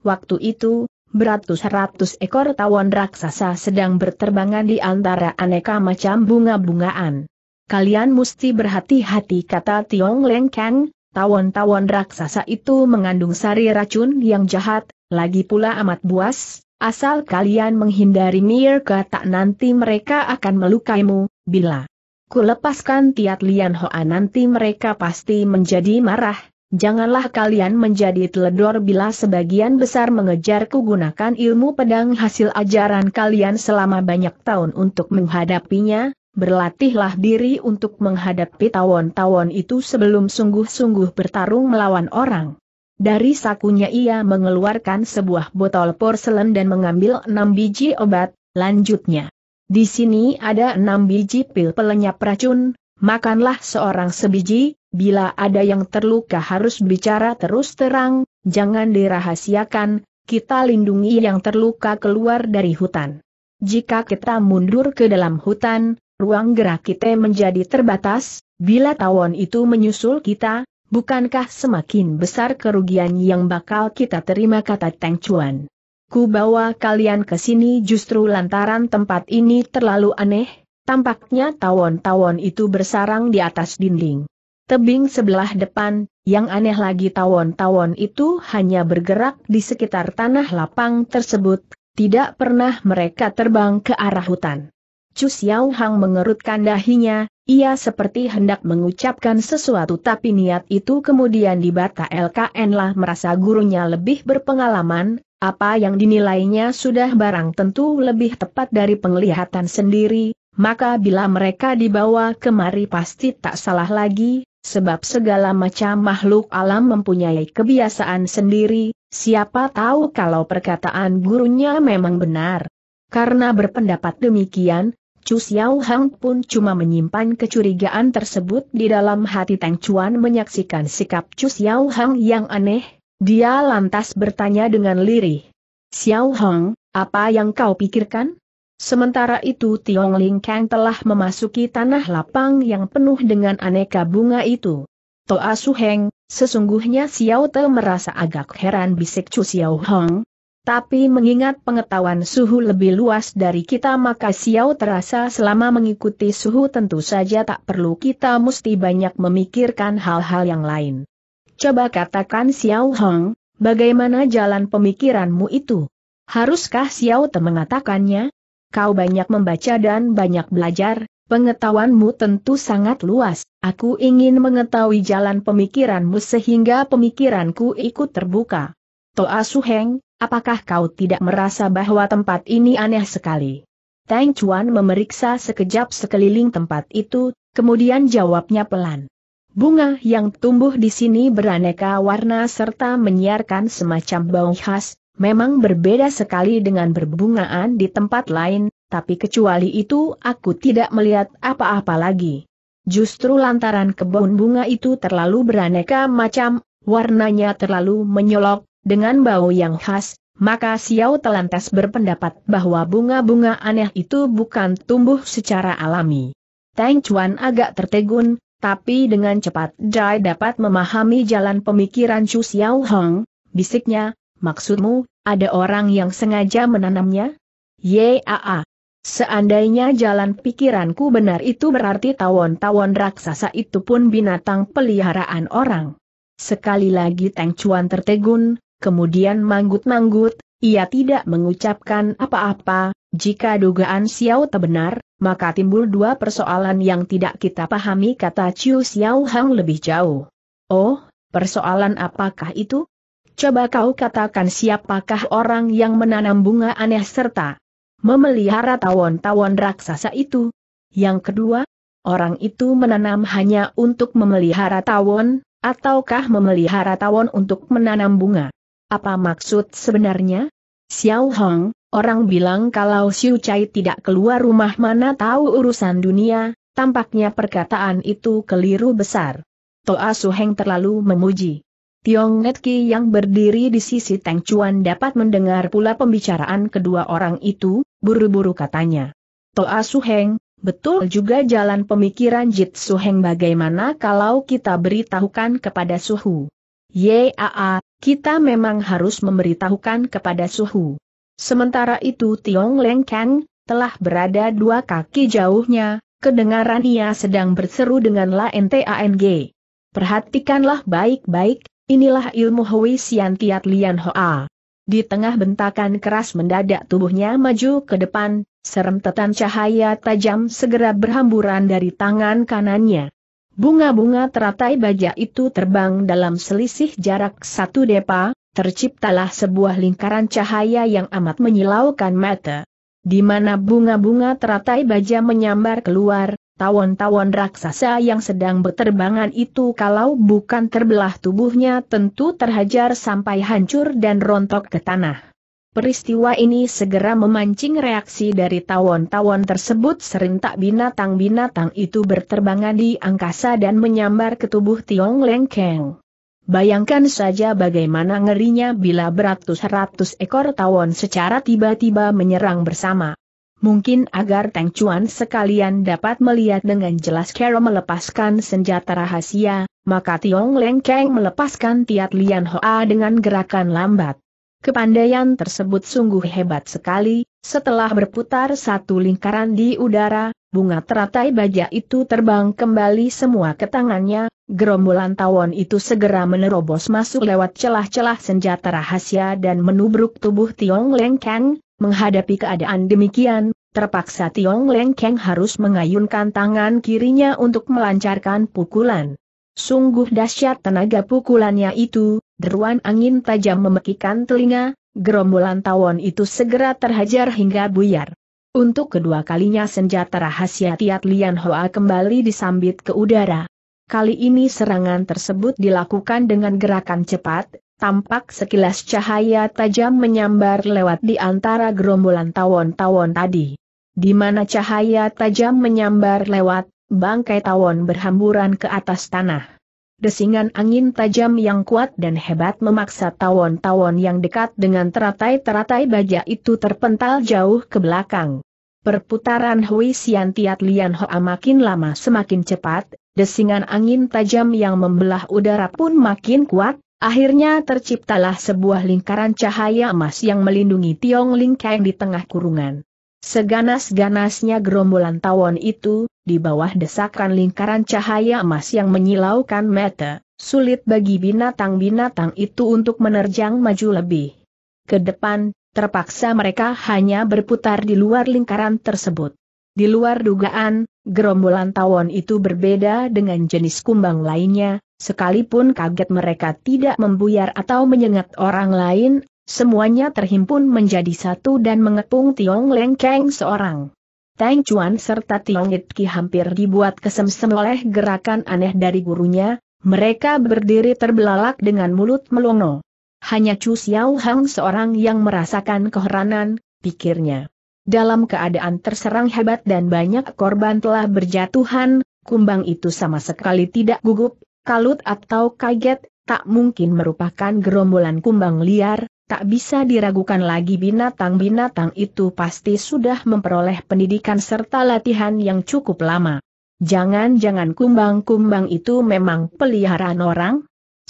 Waktu itu, beratus-ratus ekor tawon raksasa sedang berterbangan di antara aneka macam bunga-bungaan kalian mesti berhati-hati kata Tiong Leng Kang, tawon-tawon raksasa itu mengandung sari racun yang jahat, lagi pula amat buas, asal kalian menghindari Mirka tak nanti mereka akan melukaimu, bila ku lepaskan Tiat Lian Hoa nanti mereka pasti menjadi marah, janganlah kalian menjadi teledor bila sebagian besar mengejarku gunakan ilmu pedang hasil ajaran kalian selama banyak tahun untuk menghadapinya, berlatihlah diri untuk menghadapi tawon-tawon itu sebelum sungguh-sungguh bertarung melawan orang. Dari sakunya ia mengeluarkan sebuah botol porselen dan mengambil enam biji obat, lanjutnya. Di sini ada enam biji pil pelenyap racun, makanlah seorang sebiji, bila ada yang terluka harus bicara terus terang, jangan dirahasiakan, kita lindungi yang terluka keluar dari hutan. Jika kita mundur ke dalam hutan, ruang gerak kita menjadi terbatas, bila tawon itu menyusul kita, bukankah semakin besar kerugian yang bakal kita terima kata Teng Chuan. Ku bawa kalian ke sini justru lantaran tempat ini terlalu aneh, tampaknya tawon-tawon itu bersarang di atas dinding. Tebing sebelah depan, yang aneh lagi tawon-tawon itu hanya bergerak di sekitar tanah lapang tersebut, tidak pernah mereka terbang ke arah hutan. Chu Xiao Hang mengerutkan dahinya, ia seperti hendak mengucapkan sesuatu tapi niat itu kemudian dibata LKN lah merasa gurunya lebih berpengalaman, apa yang dinilainya sudah barang tentu lebih tepat dari penglihatan sendiri, maka bila mereka dibawa kemari pasti tak salah lagi, sebab segala macam makhluk alam mempunyai kebiasaan sendiri, siapa tahu kalau perkataan gurunya memang benar. Karena berpendapat demikian, Chu Xiao Hang pun cuma menyimpan kecurigaan tersebut di dalam hati Tang Chuan menyaksikan sikap Chu Xiao Hang yang aneh, dia lantas bertanya dengan lirih. Xiao Hang, apa yang kau pikirkan? Sementara itu Tiong Ling Kang telah memasuki tanah lapang yang penuh dengan aneka bunga itu. Toa Su Heng, sesungguhnya Xiao Te merasa agak heran bisik Chu Xiao Hang. Tapi mengingat pengetahuan suhu lebih luas dari kita maka Xiao terasa selama mengikuti suhu tentu saja tak perlu kita mesti banyak memikirkan hal-hal yang lain. Coba katakan Xiao Hong, bagaimana jalan pemikiranmu itu? Haruskah Xiao Te mengatakannya? Kau banyak membaca dan banyak belajar, pengetahuanmu tentu sangat luas, aku ingin mengetahui jalan pemikiranmu sehingga pemikiranku ikut terbuka. Toa Suheng, Apakah kau tidak merasa bahwa tempat ini aneh sekali? Tang Chuan memeriksa sekejap sekeliling tempat itu, kemudian jawabnya pelan. Bunga yang tumbuh di sini beraneka warna serta menyiarkan semacam bau khas, memang berbeda sekali dengan berbungaan di tempat lain, tapi kecuali itu aku tidak melihat apa-apa lagi. Justru lantaran kebun bunga itu terlalu beraneka macam, warnanya terlalu menyolok, dengan bau yang khas, maka Xiao Telantas berpendapat bahwa bunga-bunga aneh itu bukan tumbuh secara alami. Tang Chuan agak tertegun, tapi dengan cepat Jai dapat memahami jalan pemikiran Chu Xiao Hong, bisiknya, maksudmu, ada orang yang sengaja menanamnya? Yaa. Seandainya jalan pikiranku benar itu berarti tawon-tawon raksasa itu pun binatang peliharaan orang. Sekali lagi Tang Chuan tertegun, kemudian manggut-manggut, ia tidak mengucapkan apa-apa, jika dugaan Xiao Te benar, maka timbul dua persoalan yang tidak kita pahami kata Chiu Xiao Hang lebih jauh. Oh, persoalan apakah itu? Coba kau katakan siapakah orang yang menanam bunga aneh serta memelihara tawon-tawon raksasa itu. Yang kedua, orang itu menanam hanya untuk memelihara tawon, ataukah memelihara tawon untuk menanam bunga? Apa maksud sebenarnya? Xiao Hong, orang bilang kalau Xiu Chai tidak keluar rumah mana tahu urusan dunia, tampaknya perkataan itu keliru besar. Toa Su Heng terlalu memuji. Tiong Netki yang berdiri di sisi Teng Chuan dapat mendengar pula pembicaraan kedua orang itu, buru-buru katanya. Toa Su Heng, betul juga jalan pemikiran Jit Su Heng bagaimana kalau kita beritahukan kepada Su Hu. Yaa, kita memang harus memberitahukan kepada Suhu. Sementara itu Tiong Leng Kang, telah berada dua kaki jauhnya, kedengaran ia sedang berseru dengan La NTANG. Perhatikanlah baik-baik, inilah ilmu Hui Sian Tiat Lian Hoa. Di tengah bentakan keras mendadak tubuhnya maju ke depan, Serem tetan cahaya tajam segera berhamburan dari tangan kanannya. Bunga-bunga teratai baja itu terbang dalam selisih jarak satu depa, terciptalah sebuah lingkaran cahaya yang amat menyilaukan mata. Di mana bunga-bunga teratai baja menyambar keluar, tawon-tawon raksasa yang sedang berterbangan itu kalau bukan terbelah tubuhnya tentu terhajar sampai hancur dan rontok ke tanah. Peristiwa ini segera memancing reaksi dari tawon-tawon tersebut serentak binatang-binatang itu berterbangan di angkasa dan menyambar ke tubuh Tiong Lengkeng. Bayangkan saja bagaimana ngerinya bila beratus-ratus ekor tawon secara tiba-tiba menyerang bersama. Mungkin agar Teng Chuan sekalian dapat melihat dengan jelas Kero melepaskan senjata rahasia, maka Tiong Lengkeng melepaskan Tiat Lian Hoa dengan gerakan lambat. Kepandaian tersebut sungguh hebat sekali, setelah berputar satu lingkaran di udara, bunga teratai baja itu terbang kembali semua ke tangannya, gerombolan tawon itu segera menerobos masuk lewat celah-celah senjata rahasia dan menubruk tubuh Tiong Leng Kang, menghadapi keadaan demikian, terpaksa Tiong Leng Kang harus mengayunkan tangan kirinya untuk melancarkan pukulan. Sungguh dahsyat tenaga pukulannya itu, Deruan angin tajam memekikan telinga, gerombolan tawon itu segera terhajar hingga buyar. Untuk kedua kalinya senjata rahasia Tiat Lian Hoa kembali disambit ke udara. Kali ini serangan tersebut dilakukan dengan gerakan cepat, tampak sekilas cahaya tajam menyambar lewat di antara gerombolan tawon-tawon tadi. Di mana cahaya tajam menyambar lewat, bangkai tawon berhamburan ke atas tanah desingan angin tajam yang kuat dan hebat memaksa tawon-tawon yang dekat dengan teratai-teratai baja itu terpental jauh ke belakang. Perputaran Hui Sian Tiat Lian Hoa makin lama semakin cepat, desingan angin tajam yang membelah udara pun makin kuat, akhirnya terciptalah sebuah lingkaran cahaya emas yang melindungi Tiong Ling Kang di tengah kurungan. Seganas-ganasnya gerombolan tawon itu, di bawah desakan lingkaran cahaya emas yang menyilaukan mata, sulit bagi binatang-binatang itu untuk menerjang maju lebih. Ke depan, terpaksa mereka hanya berputar di luar lingkaran tersebut. Di luar dugaan, gerombolan tawon itu berbeda dengan jenis kumbang lainnya, sekalipun kaget mereka tidak membuyar atau menyengat orang lain, semuanya terhimpun menjadi satu dan mengepung Tiong Lengkeng seorang. Tang Chuan serta Tiong Ki hampir dibuat kesemsem oleh gerakan aneh dari gurunya, mereka berdiri terbelalak dengan mulut melongo. Hanya Chu Xiao Hang seorang yang merasakan keheranan, pikirnya. Dalam keadaan terserang hebat dan banyak korban telah berjatuhan, kumbang itu sama sekali tidak gugup, kalut atau kaget, tak mungkin merupakan gerombolan kumbang liar, tak bisa diragukan lagi binatang-binatang itu pasti sudah memperoleh pendidikan serta latihan yang cukup lama. Jangan-jangan kumbang-kumbang itu memang peliharaan orang?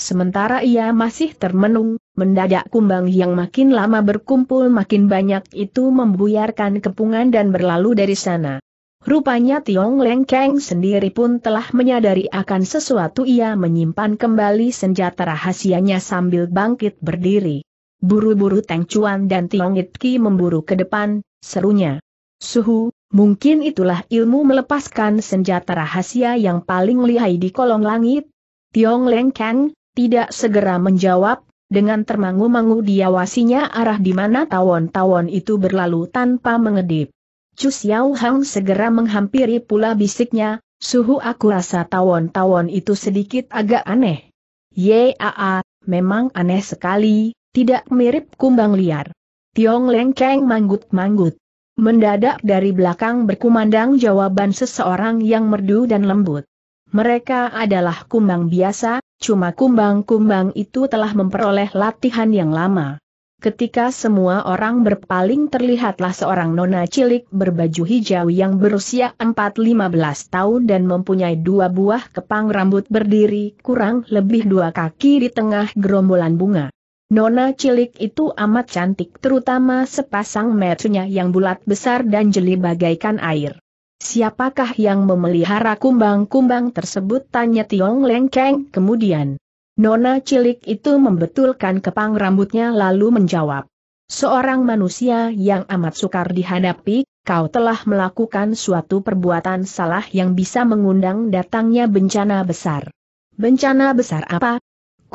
Sementara ia masih termenung, mendadak kumbang yang makin lama berkumpul makin banyak itu membuyarkan kepungan dan berlalu dari sana. Rupanya Tiong Leng Keng sendiri pun telah menyadari akan sesuatu ia menyimpan kembali senjata rahasianya sambil bangkit berdiri. Buru-buru Teng Chuan dan Tiong It Ki memburu ke depan, serunya. Suhu, mungkin itulah ilmu melepaskan senjata rahasia yang paling lihai di kolong langit? Tiong Leng Kang, tidak segera menjawab, dengan termangu-mangu diawasinya arah di mana tawon-tawon itu berlalu tanpa mengedip. Chu Xiao Hang segera menghampiri pula bisiknya, suhu aku rasa tawon-tawon itu sedikit agak aneh. Yaa, memang aneh sekali, tidak mirip kumbang liar. Tiong Leng Cheng manggut-manggut. Mendadak dari belakang berkumandang jawaban seseorang yang merdu dan lembut. Mereka adalah kumbang biasa, cuma kumbang-kumbang itu telah memperoleh latihan yang lama. Ketika semua orang berpaling terlihatlah seorang nona cilik berbaju hijau yang berusia 4-15 tahun dan mempunyai dua buah kepang rambut berdiri kurang lebih dua kaki di tengah gerombolan bunga. Nona cilik itu amat cantik terutama sepasang matanya yang bulat besar dan jeli bagaikan air. Siapakah yang memelihara kumbang-kumbang tersebut tanya Tiong Lengkeng kemudian. Nona cilik itu membetulkan kepang rambutnya lalu menjawab. Seorang manusia yang amat sukar dihadapi, kau telah melakukan suatu perbuatan salah yang bisa mengundang datangnya bencana besar. Bencana besar apa?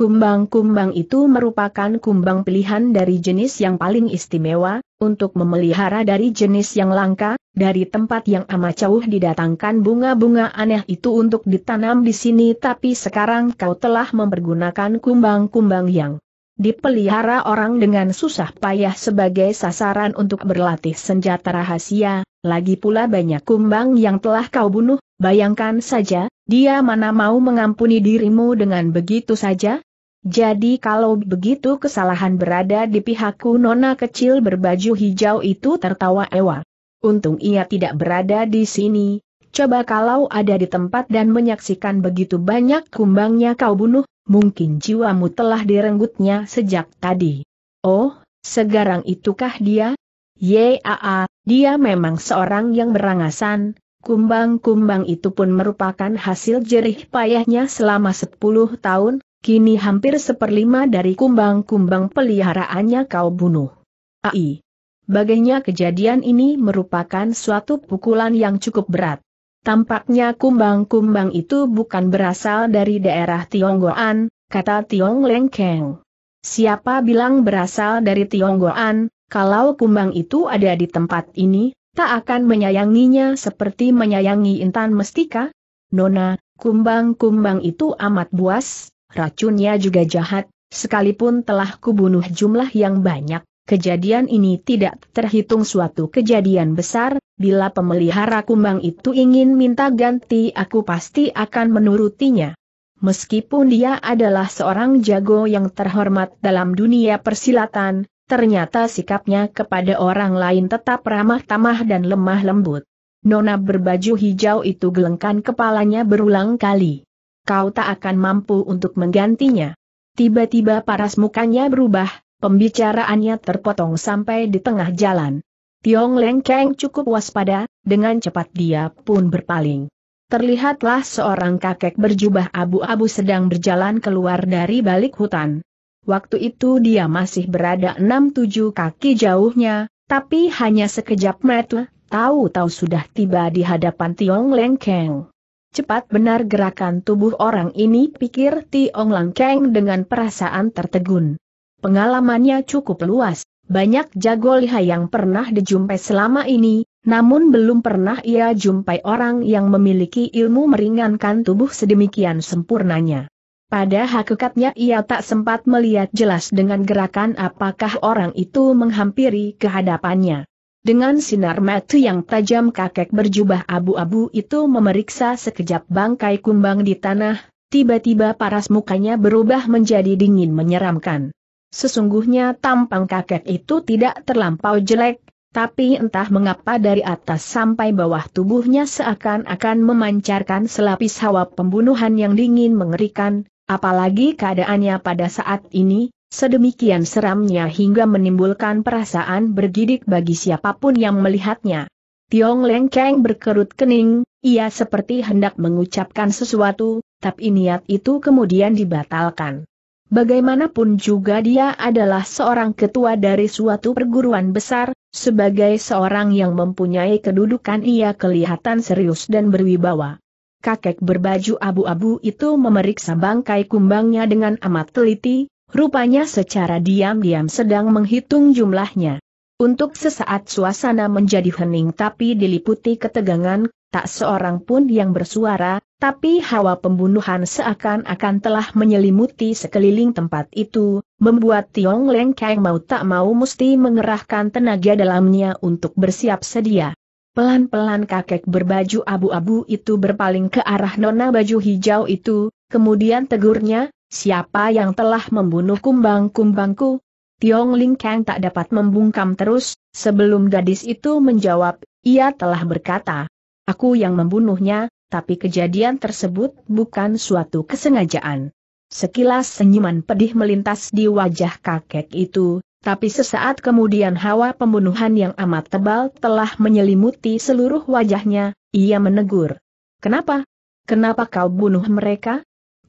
Kumbang-kumbang itu merupakan kumbang pilihan dari jenis yang paling istimewa, untuk memelihara dari jenis yang langka, dari tempat yang amat jauh didatangkan bunga-bunga aneh itu untuk ditanam di sini tapi sekarang kau telah mempergunakan kumbang-kumbang yang dipelihara orang dengan susah payah sebagai sasaran untuk berlatih senjata rahasia, lagi pula banyak kumbang yang telah kau bunuh, bayangkan saja, dia mana mau mengampuni dirimu dengan begitu saja, jadi kalau begitu kesalahan berada di pihakku nona kecil berbaju hijau itu tertawa ewa. Untung ia tidak berada di sini, coba kalau ada di tempat dan menyaksikan begitu banyak kumbangnya kau bunuh, mungkin jiwamu telah direnggutnya sejak tadi. Oh, segarang itukah dia? Yaa, dia memang seorang yang berangasan, kumbang-kumbang itu pun merupakan hasil jerih payahnya selama 10 tahun, Kini hampir seperlima dari kumbang-kumbang peliharaannya kau bunuh. Ai. Bagainya kejadian ini merupakan suatu pukulan yang cukup berat. Tampaknya kumbang-kumbang itu bukan berasal dari daerah Tionggoan, kata Tiong Lengkeng. Siapa bilang berasal dari Tionggoan, kalau kumbang itu ada di tempat ini, tak akan menyayanginya seperti menyayangi intan mestika? Nona, kumbang-kumbang itu amat buas, Racunnya juga jahat, sekalipun telah kubunuh jumlah yang banyak, kejadian ini tidak terhitung suatu kejadian besar, bila pemelihara kumbang itu ingin minta ganti aku pasti akan menurutinya. Meskipun dia adalah seorang jago yang terhormat dalam dunia persilatan, ternyata sikapnya kepada orang lain tetap ramah tamah dan lemah lembut. Nona berbaju hijau itu gelengkan kepalanya berulang kali kau tak akan mampu untuk menggantinya. Tiba-tiba paras mukanya berubah, pembicaraannya terpotong sampai di tengah jalan. Tiong Leng Keng cukup waspada, dengan cepat dia pun berpaling. Terlihatlah seorang kakek berjubah abu-abu sedang berjalan keluar dari balik hutan. Waktu itu dia masih berada enam tujuh kaki jauhnya, tapi hanya sekejap mata, tahu-tahu sudah tiba di hadapan Tiong Leng Keng. Cepat benar gerakan tubuh orang ini pikir Tiong Lang Keng dengan perasaan tertegun. Pengalamannya cukup luas, banyak jago lihai yang pernah dijumpai selama ini, namun belum pernah ia jumpai orang yang memiliki ilmu meringankan tubuh sedemikian sempurnanya. Pada hakikatnya ia tak sempat melihat jelas dengan gerakan apakah orang itu menghampiri kehadapannya. Dengan sinar mata yang tajam kakek berjubah abu-abu itu memeriksa sekejap bangkai kumbang di tanah, tiba-tiba paras mukanya berubah menjadi dingin menyeramkan. Sesungguhnya tampang kakek itu tidak terlampau jelek, tapi entah mengapa dari atas sampai bawah tubuhnya seakan-akan memancarkan selapis hawa pembunuhan yang dingin mengerikan, Apalagi keadaannya pada saat ini, sedemikian seramnya hingga menimbulkan perasaan bergidik bagi siapapun yang melihatnya. Tiong Leng Keng berkerut kening, ia seperti hendak mengucapkan sesuatu, tapi niat itu kemudian dibatalkan. Bagaimanapun juga dia adalah seorang ketua dari suatu perguruan besar, sebagai seorang yang mempunyai kedudukan ia kelihatan serius dan berwibawa kakek berbaju abu-abu itu memeriksa bangkai kumbangnya dengan amat teliti, rupanya secara diam-diam sedang menghitung jumlahnya. Untuk sesaat suasana menjadi hening tapi diliputi ketegangan, tak seorang pun yang bersuara, tapi hawa pembunuhan seakan-akan telah menyelimuti sekeliling tempat itu, membuat Tiong Leng Kang mau tak mau mesti mengerahkan tenaga dalamnya untuk bersiap sedia. Pelan-pelan kakek berbaju abu-abu itu berpaling ke arah nona baju hijau itu, kemudian tegurnya, siapa yang telah membunuh kumbang-kumbangku? Tiong Ling Kang tak dapat membungkam terus, sebelum gadis itu menjawab, ia telah berkata, aku yang membunuhnya, tapi kejadian tersebut bukan suatu kesengajaan. Sekilas senyuman pedih melintas di wajah kakek itu, tapi sesaat kemudian hawa pembunuhan yang amat tebal telah menyelimuti seluruh wajahnya, ia menegur. Kenapa? Kenapa kau bunuh mereka?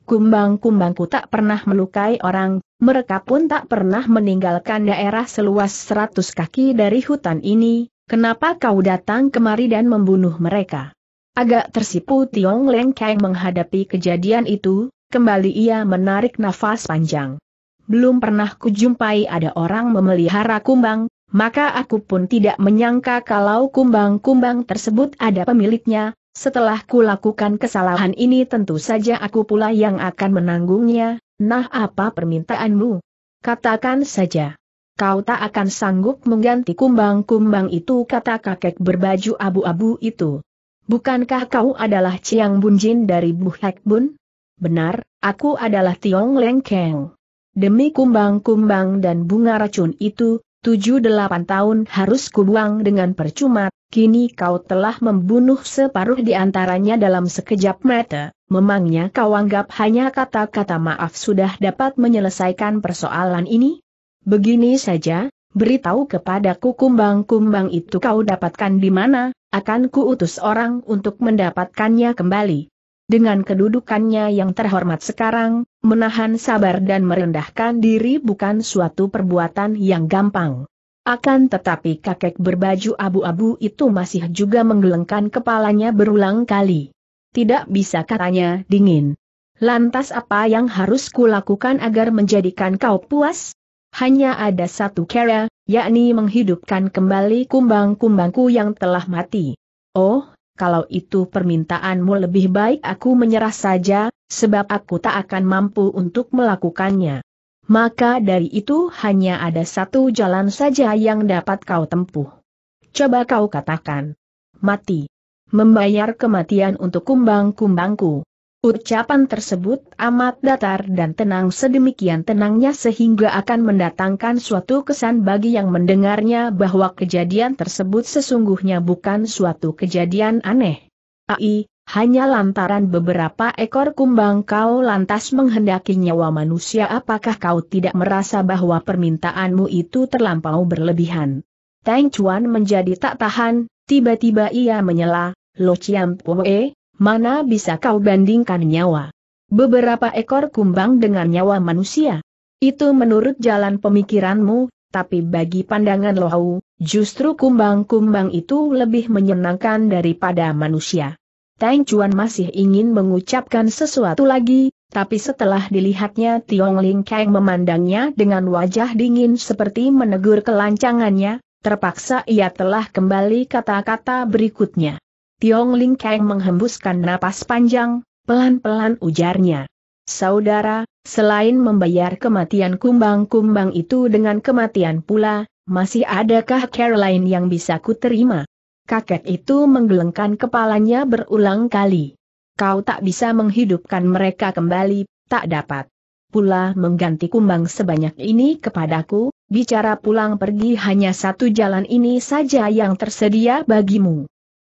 Kumbang-kumbangku tak pernah melukai orang, mereka pun tak pernah meninggalkan daerah seluas seratus kaki dari hutan ini, kenapa kau datang kemari dan membunuh mereka? Agak tersipu Tiong Leng Kang menghadapi kejadian itu, kembali ia menarik nafas panjang belum pernah kujumpai ada orang memelihara kumbang, maka aku pun tidak menyangka kalau kumbang-kumbang tersebut ada pemiliknya, setelah kulakukan kesalahan ini tentu saja aku pula yang akan menanggungnya, nah apa permintaanmu? Katakan saja. Kau tak akan sanggup mengganti kumbang-kumbang itu kata kakek berbaju abu-abu itu. Bukankah kau adalah Chiang Bunjin dari Buhek Bun? Benar, aku adalah Tiong Lengkeng. Demi kumbang-kumbang dan bunga racun itu, tujuh delapan tahun harus kubuang dengan percuma, kini kau telah membunuh separuh di antaranya dalam sekejap mata, memangnya kau anggap hanya kata-kata maaf sudah dapat menyelesaikan persoalan ini? Begini saja, beritahu kepadaku kumbang-kumbang itu kau dapatkan di mana, akan kuutus orang untuk mendapatkannya kembali. Dengan kedudukannya yang terhormat sekarang, menahan sabar dan merendahkan diri bukan suatu perbuatan yang gampang. Akan tetapi kakek berbaju abu-abu itu masih juga menggelengkan kepalanya berulang kali. Tidak bisa katanya dingin. Lantas apa yang harus kulakukan agar menjadikan kau puas? Hanya ada satu cara, yakni menghidupkan kembali kumbang-kumbangku yang telah mati. Oh, kalau itu permintaanmu lebih baik aku menyerah saja, sebab aku tak akan mampu untuk melakukannya. Maka dari itu hanya ada satu jalan saja yang dapat kau tempuh. Coba kau katakan. Mati. Membayar kematian untuk kumbang-kumbangku. Ucapan tersebut amat datar dan tenang sedemikian tenangnya sehingga akan mendatangkan suatu kesan bagi yang mendengarnya bahwa kejadian tersebut sesungguhnya bukan suatu kejadian aneh. Ai, hanya lantaran beberapa ekor kumbang kau lantas menghendaki nyawa manusia apakah kau tidak merasa bahwa permintaanmu itu terlampau berlebihan. Tang Chuan menjadi tak tahan, tiba-tiba ia menyela, Lo Chiam Poe, mana bisa kau bandingkan nyawa? Beberapa ekor kumbang dengan nyawa manusia. Itu menurut jalan pemikiranmu, tapi bagi pandangan Lohau, justru kumbang-kumbang itu lebih menyenangkan daripada manusia. Tang Chuan masih ingin mengucapkan sesuatu lagi, tapi setelah dilihatnya Tiong Ling Kang memandangnya dengan wajah dingin seperti menegur kelancangannya, terpaksa ia telah kembali kata-kata berikutnya. Tiong Ling Kang menghembuskan napas panjang, pelan-pelan ujarnya. Saudara, selain membayar kematian kumbang-kumbang itu dengan kematian pula, masih adakah Caroline yang bisa kuterima? Kakek itu menggelengkan kepalanya berulang kali. Kau tak bisa menghidupkan mereka kembali, tak dapat. Pula mengganti kumbang sebanyak ini kepadaku, bicara pulang pergi hanya satu jalan ini saja yang tersedia bagimu.